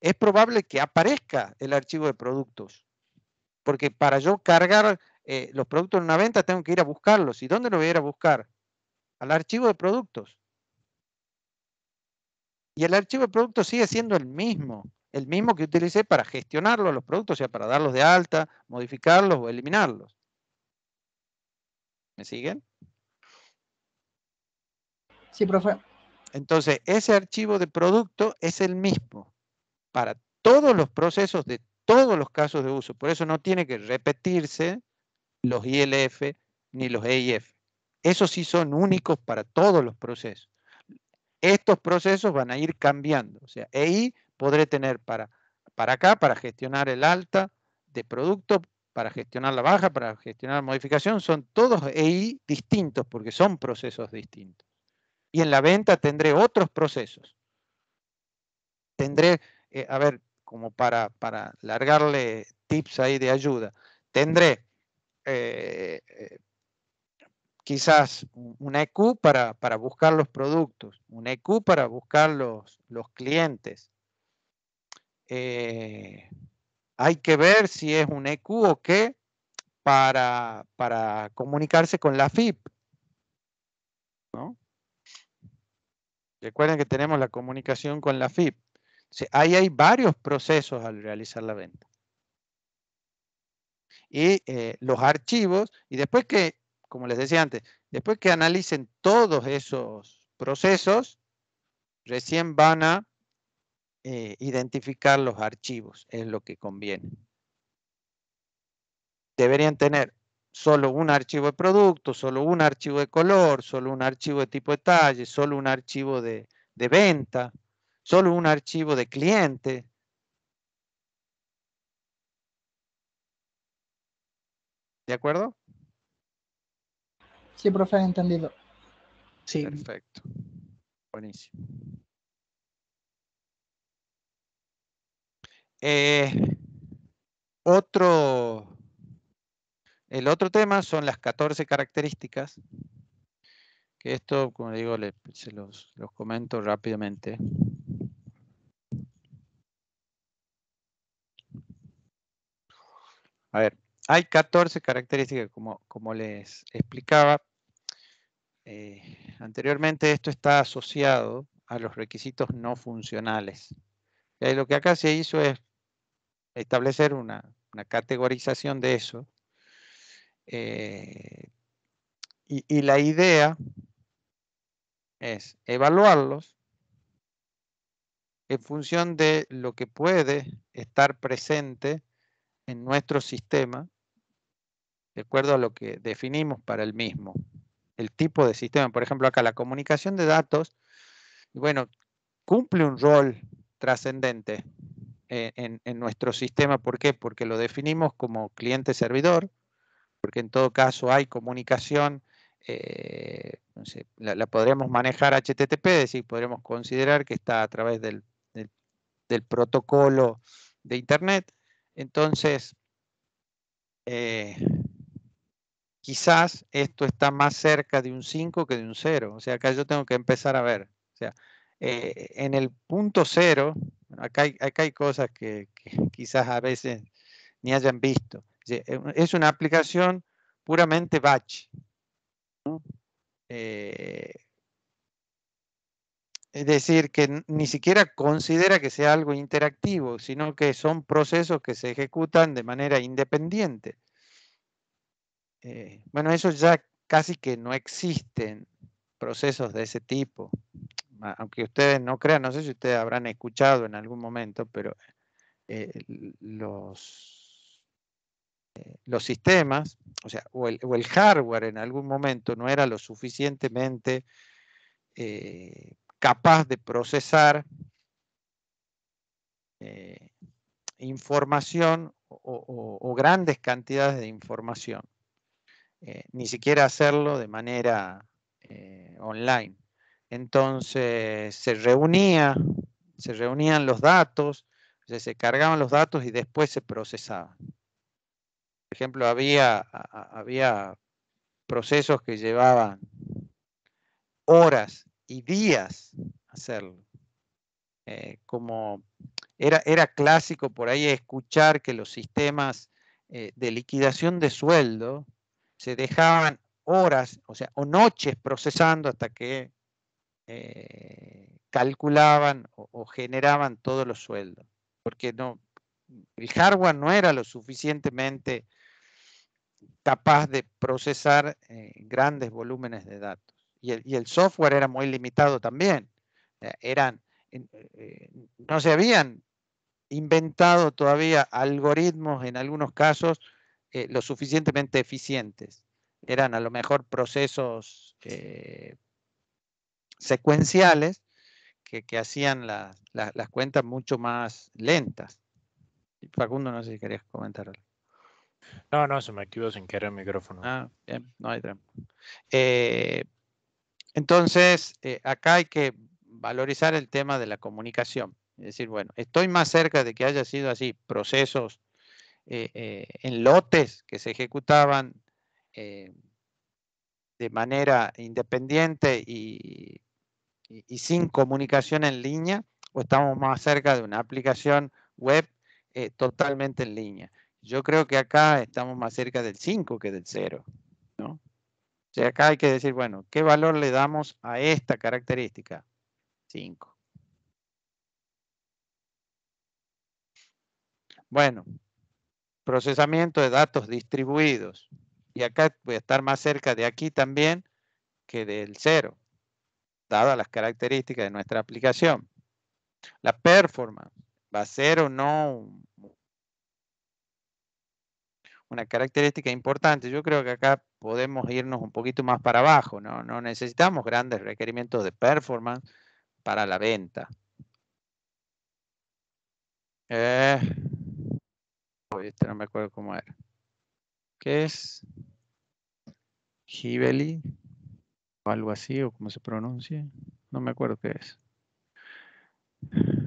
es probable que aparezca el archivo de productos. Porque para yo cargar eh, los productos en una venta, tengo que ir a buscarlos. ¿Y dónde lo voy a ir a buscar? Al archivo de productos. Y el archivo de productos sigue siendo el mismo el mismo que utilicé para gestionarlos los productos, o sea, para darlos de alta, modificarlos o eliminarlos. ¿Me siguen? Sí, profe. Entonces, ese archivo de producto es el mismo para todos los procesos de todos los casos de uso. Por eso no tiene que repetirse los ILF ni los EIF. Esos sí son únicos para todos los procesos. Estos procesos van a ir cambiando. O sea, EI podré tener para, para acá, para gestionar el alta de producto, para gestionar la baja, para gestionar la modificación, son todos EI distintos porque son procesos distintos. Y en la venta tendré otros procesos. Tendré, eh, a ver, como para, largarle tips ahí de ayuda, tendré eh, eh, quizás una EQ para, para, buscar los productos, una EQ para buscar los, los clientes, eh, hay que ver si es un EQ o qué para, para comunicarse con la FIP. Recuerden que tenemos la comunicación con la FIP. ahí hay varios procesos al realizar la venta. Y eh, los archivos, y después que, como les decía antes, después que analicen todos esos procesos, recién van a eh, identificar los archivos, es lo que conviene. Deberían tener solo un archivo de producto, solo un archivo de color, solo un archivo de tipo de talle, solo un archivo de, de venta, solo un archivo de cliente. ¿De acuerdo? Sí, profe, entendido. Sí. Perfecto. Buenísimo. Eh, otro, el otro tema son las 14 características, que esto, como digo, se los, comento rápidamente. A ver, hay 14 características, como, como les explicaba. Eh, anteriormente esto está asociado a los requisitos no funcionales. Eh, lo que acá se hizo es establecer una, categorización de eso. Eh, y, y la idea es evaluarlos en función de lo que puede estar presente en nuestro sistema, de acuerdo a lo que definimos para el mismo. El tipo de sistema, por ejemplo, acá la comunicación de datos, bueno, cumple un rol trascendente eh, en, nuestro sistema. ¿Por qué? Porque lo definimos como cliente-servidor, porque en todo caso hay comunicación, eh, no sé, la, podríamos manejar HTTP, es decir, podríamos considerar que está a través del, del, protocolo de Internet. Entonces, eh, quizás esto está más cerca de un 5 que de un 0. O sea, acá yo tengo que empezar a ver. O sea, en el punto 0, acá hay, cosas que, quizás a veces ni hayan visto. Eh, es una aplicación puramente batch. Eh, es decir, que ni siquiera considera que sea algo interactivo, sino que son procesos que se ejecutan de manera independiente. Eh, bueno, eso ya casi que no existen procesos de ese tipo aunque ustedes no crean, no sé si ustedes habrán escuchado en algún momento, pero eh, los, eh, los sistemas, o sea, o el, hardware en algún momento no era lo suficientemente eh, capaz de procesar información o, grandes cantidades de información, ni siquiera hacerlo de manera online. Entonces se reunía, se reunían los datos, se cargaban los datos y después se procesaban. Por ejemplo, había, había procesos que llevaban horas y días hacerlo. Eh, como era, era clásico por ahí escuchar que los sistemas eh, de liquidación de sueldo se dejaban horas, o sea, o noches procesando hasta que eh, calculaban o, generaban todos los sueldos, porque no, el hardware no era lo suficientemente capaz de procesar eh, grandes volúmenes de datos. Y el, software era muy limitado también. Eh, no se habían inventado todavía algoritmos en algunos casos lo suficientemente eficientes. Eran a lo mejor procesos secuenciales que, hacían las cuentas mucho más lentas. Facundo, no sé si querías comentar algo. No, no, se me activó sin querer el micrófono. Ah, bien, no hay trampa. Eh, entonces, eh, acá hay que valorizar el tema de la comunicación. Es decir, bueno, estoy más cerca de que haya sido así procesos eh, en lotes que se ejecutaban de manera independiente y y, sin comunicación en línea o estamos más cerca de una aplicación web eh, totalmente en línea. Yo creo que acá estamos más cerca del 5 que del 0. ¿no? O sea, acá hay que decir, bueno, ¿qué valor le damos a esta característica? 5. Bueno, procesamiento de datos distribuidos. Y acá voy a estar más cerca de aquí también que del 0. Dada las características de nuestra aplicación. La performance va a ser o no una característica importante. Yo creo que acá podemos irnos un poquito más para abajo, no, no necesitamos grandes requerimientos de performance para la venta. Eh, este no me acuerdo cómo era. ¿Qué es? algo así, o como se pronuncie, no me acuerdo qué es.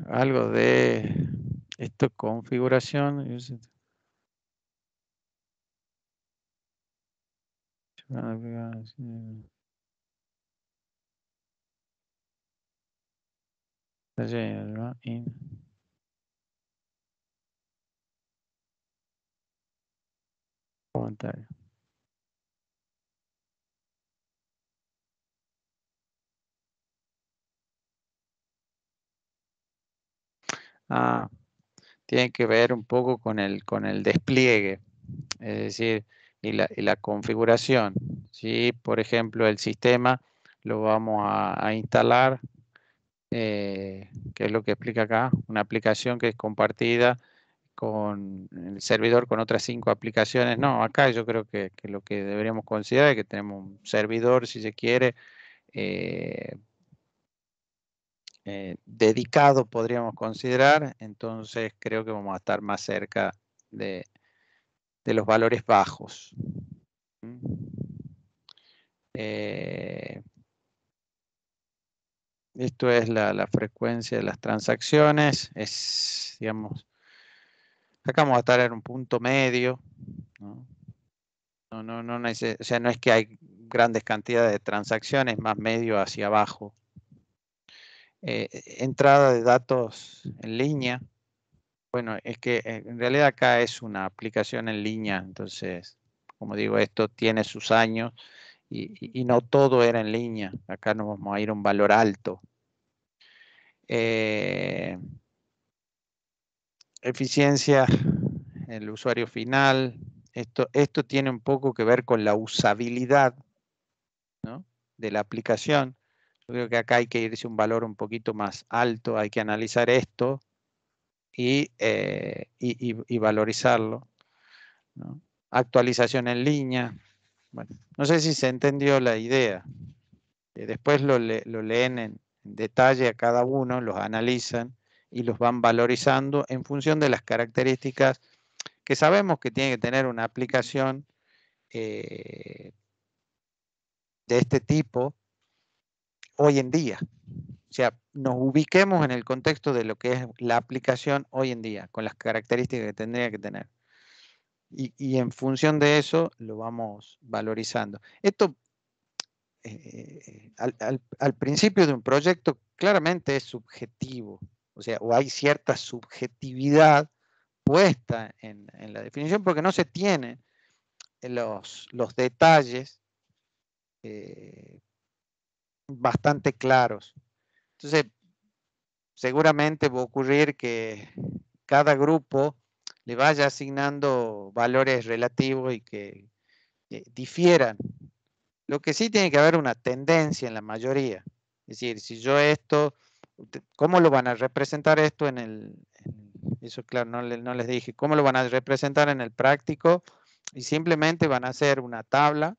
Algo de esto configuración. Comentario. Ah, tiene que ver un poco con el, con el despliegue, es decir, y la, y la configuración. ¿sí? por ejemplo, el sistema lo vamos a, instalar, eh, que es lo que explica acá, una aplicación que es compartida con el servidor con otras cinco aplicaciones. No, acá yo creo que, que lo que deberíamos considerar es que tenemos un servidor, si se quiere, eh, eh, dedicado, podríamos considerar, entonces creo que vamos a estar más cerca de, de los valores bajos. Eh, esto es la, la, frecuencia de las transacciones, es, digamos, acá vamos a estar en un punto medio, ¿no? No, no, no, o sea, no es que hay grandes cantidades de transacciones, más medio hacia abajo, eh, entrada de datos en línea. Bueno, es que eh, en realidad acá es una aplicación en línea, entonces, como digo, esto tiene sus años y, no todo era en línea. Acá nos vamos a ir a un valor alto. Eh, eficiencia, el usuario final. Esto, esto tiene un poco que ver con la usabilidad de la aplicación creo que acá hay que irse un valor un poquito más alto, hay que analizar esto y, eh, valorizarlo. Actualización en línea. Bueno, no sé si se entendió la idea. Eh, después lo, leen en, detalle a cada uno, los analizan y los van valorizando en función de las características que sabemos que tiene que tener una aplicación eh, de este tipo hoy en día. O sea, nos ubiquemos en el contexto de lo que es la aplicación hoy en día, con las características que tendría que tener. Y, en función de eso lo vamos valorizando. Esto eh, eh, al, principio de un proyecto claramente es subjetivo, o sea, o hay cierta subjetividad puesta en, la definición porque no se tienen los, detalles eh, bastante claros. Entonces, seguramente va a ocurrir que cada grupo le vaya asignando valores relativos y que eh, difieran. Lo que sí tiene que haber una tendencia en la mayoría. Es decir, si yo esto, ¿cómo lo van a representar esto en el... eso claro, no, no les dije. ¿Cómo lo van a representar en el práctico? Y simplemente van a hacer una tabla,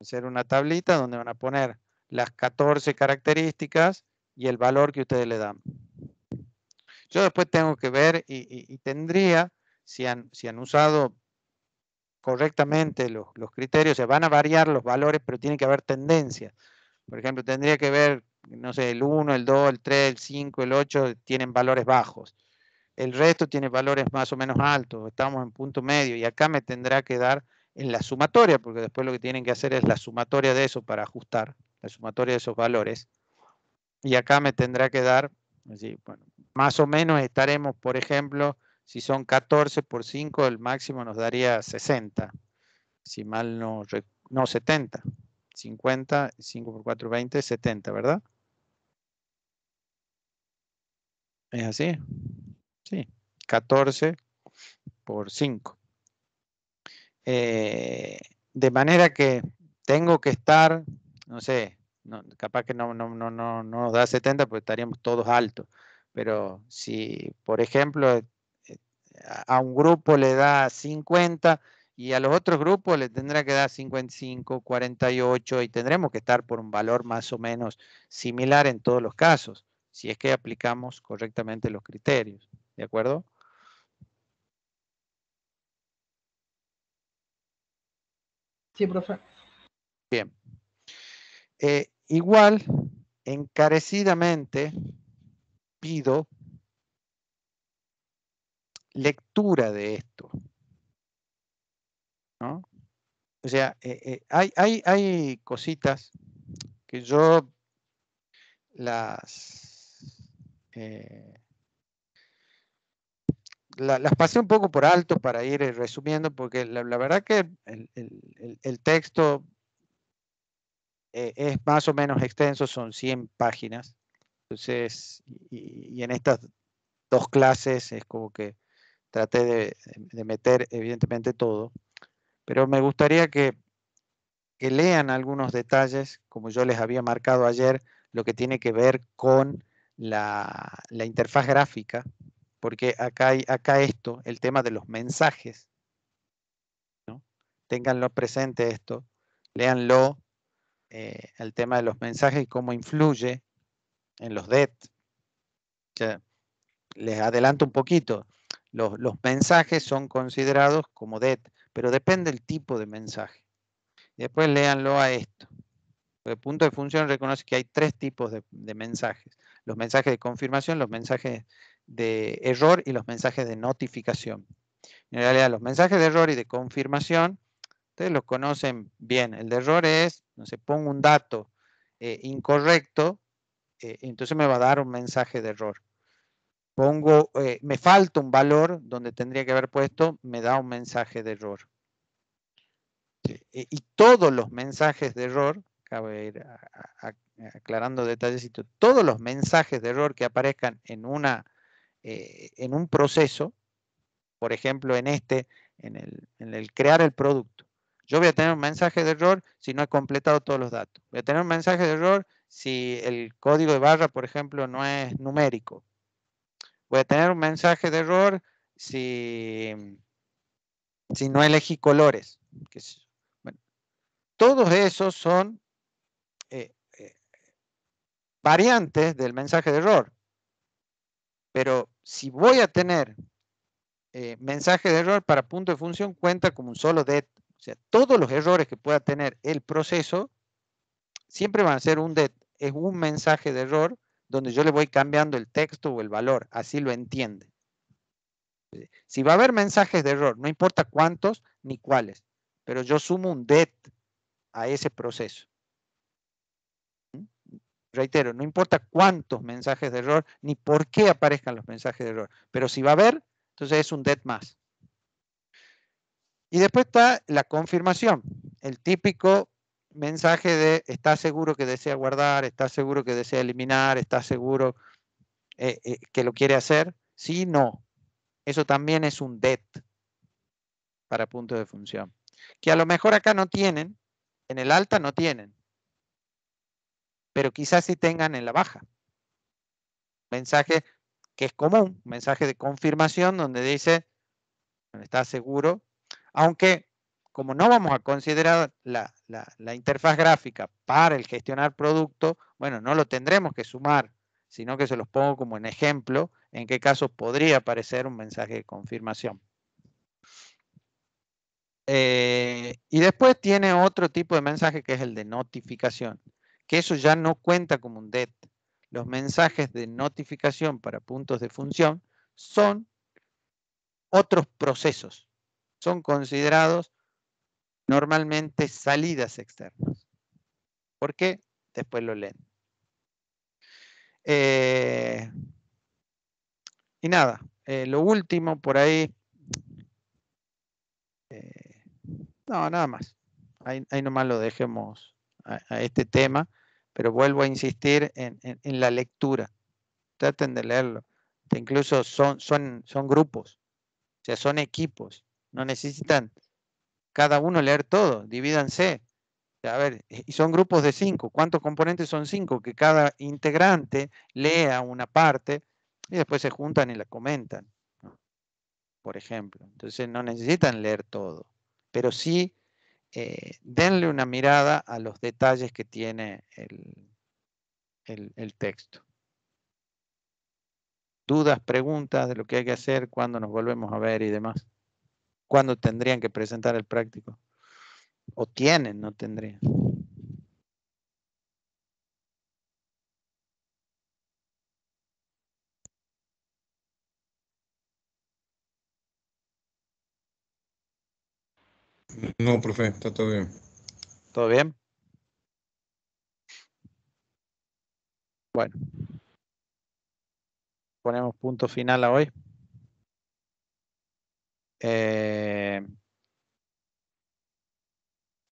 hacer una tablita donde van a poner las 14 características y el valor que ustedes le dan. Yo después tengo que ver y, tendría, si han, si han, usado correctamente los, criterios, se van a variar los valores, pero tiene que haber tendencia. Por ejemplo, tendría que ver, no sé, el 1, el 2, el 3, el 5, el 8 tienen valores bajos. El resto tiene valores más o menos altos, estamos en punto medio y acá me tendrá que dar en la sumatoria, porque después lo que tienen que hacer es la sumatoria de eso para ajustar la sumatoria de esos valores. Y acá me tendrá que dar, más o menos estaremos, por ejemplo, si son 14 por 5, el máximo nos daría 60, si mal no, no 70, 50, 5 por 4, 20, 70, ¿verdad? ¿Es así? Sí, 14 por 5. Eh, de manera que tengo que estar no sé, capaz que no, no, no, no, nos da 70 porque estaríamos todos altos. Pero si, por ejemplo, eh, eh, a un grupo le da 50 y a los otros grupos le tendrá que dar 55, 48 y tendremos que estar por un valor más o menos similar en todos los casos, si es que aplicamos correctamente los criterios. ¿De acuerdo? Sí, profe. Bien. Eh, igual, encarecidamente pido lectura de esto. O sea, eh, eh, hay, hay, cositas que yo las, las pasé un poco por alto para ir resumiendo, porque la, verdad que el, el, texto eh, es más o menos extenso, son 100 páginas. Entonces, y, en estas dos clases es como que traté de, meter evidentemente todo, pero me gustaría que, lean algunos detalles, como yo les había marcado ayer, lo que tiene que ver con la, la interfaz gráfica, porque acá, hay, acá esto, el tema de los mensajes, ¿no? tenganlo presente esto, léanlo, el eh, tema de los mensajes y cómo influye en los DET. les adelanto un poquito. Los, mensajes son considerados como DET, pero depende del tipo de mensaje. después léanlo a esto. El punto de función reconoce que hay tres tipos de, de mensajes. Los mensajes de confirmación, los mensajes de error y los mensajes de notificación. En realidad, los mensajes de error y de confirmación, ustedes los conocen bien. El de error es entonces, pongo un dato eh, incorrecto, eh, entonces me va a dar un mensaje de error. Pongo, eh, me falta un valor donde tendría que haber puesto, me da un mensaje de error. y todos los mensajes de error, cabe ir aclarando detallecitos, todos los mensajes de error que aparezcan en, una, en un proceso, por ejemplo, en este, en el crear el producto, yo voy a tener un mensaje de error si no he completado todos los datos. Voy a tener un mensaje de error si el código de barra, por ejemplo, no es numérico. Voy a tener un mensaje de error si, si no elegí colores. todos esos son eh, eh, variantes del mensaje de error. Pero si voy a tener eh, mensaje de error para punto de función, cuenta como un solo det. O sea, todos los errores que pueda tener el proceso siempre van a ser un, DET. es un mensaje de error donde yo le voy cambiando el texto o el valor, así lo entiende. Si va a haber mensajes de error, no importa cuántos ni cuáles, pero yo sumo un det a ese proceso. ¿Mm? Reitero, no importa cuántos mensajes de error ni por qué aparezcan los mensajes de error, pero si va a haber, entonces es un det más. Y después está la confirmación, el típico mensaje de está seguro que desea guardar, está seguro que desea eliminar, está seguro eh, eh, que lo quiere hacer. Sí, no. Eso también es un det para punto de función. Que a lo mejor acá no tienen, en el alta no tienen, pero quizás sí tengan en la baja. Mensaje que es común, mensaje de confirmación donde dice, está seguro aunque como no vamos a considerar la, interfaz gráfica para el gestionar producto, bueno, no lo tendremos que sumar, sino que se los pongo como un ejemplo en qué caso podría aparecer un mensaje de confirmación. Eh, y después tiene otro tipo de mensaje que es el de notificación, que eso ya no cuenta como un DET. Los mensajes de notificación para puntos de función son otros procesos son considerados normalmente salidas externas. ¿Por qué? Después lo leen. Eh, y nada, eh, lo último por ahí. Eh, no, nada más. Ahí, nomás lo dejemos a, este tema, pero vuelvo a insistir en, la lectura. Traten de leerlo. incluso son, son, son grupos, o sea, son equipos. No necesitan cada uno leer todo, divídanse. A ver, y son grupos de cinco. ¿Cuántos componentes son cinco? Que cada integrante lea una parte y después se juntan y la comentan, por ejemplo. Entonces no necesitan leer todo, pero sí eh, denle una mirada a los detalles que tiene el, el texto. Dudas, preguntas de lo que hay que hacer, cuándo nos volvemos a ver y demás cuándo tendrían que presentar el práctico. O tienen, no tendrían. No, profe, está todo bien. ¿Todo bien? Bueno. Ponemos punto final a hoy. é,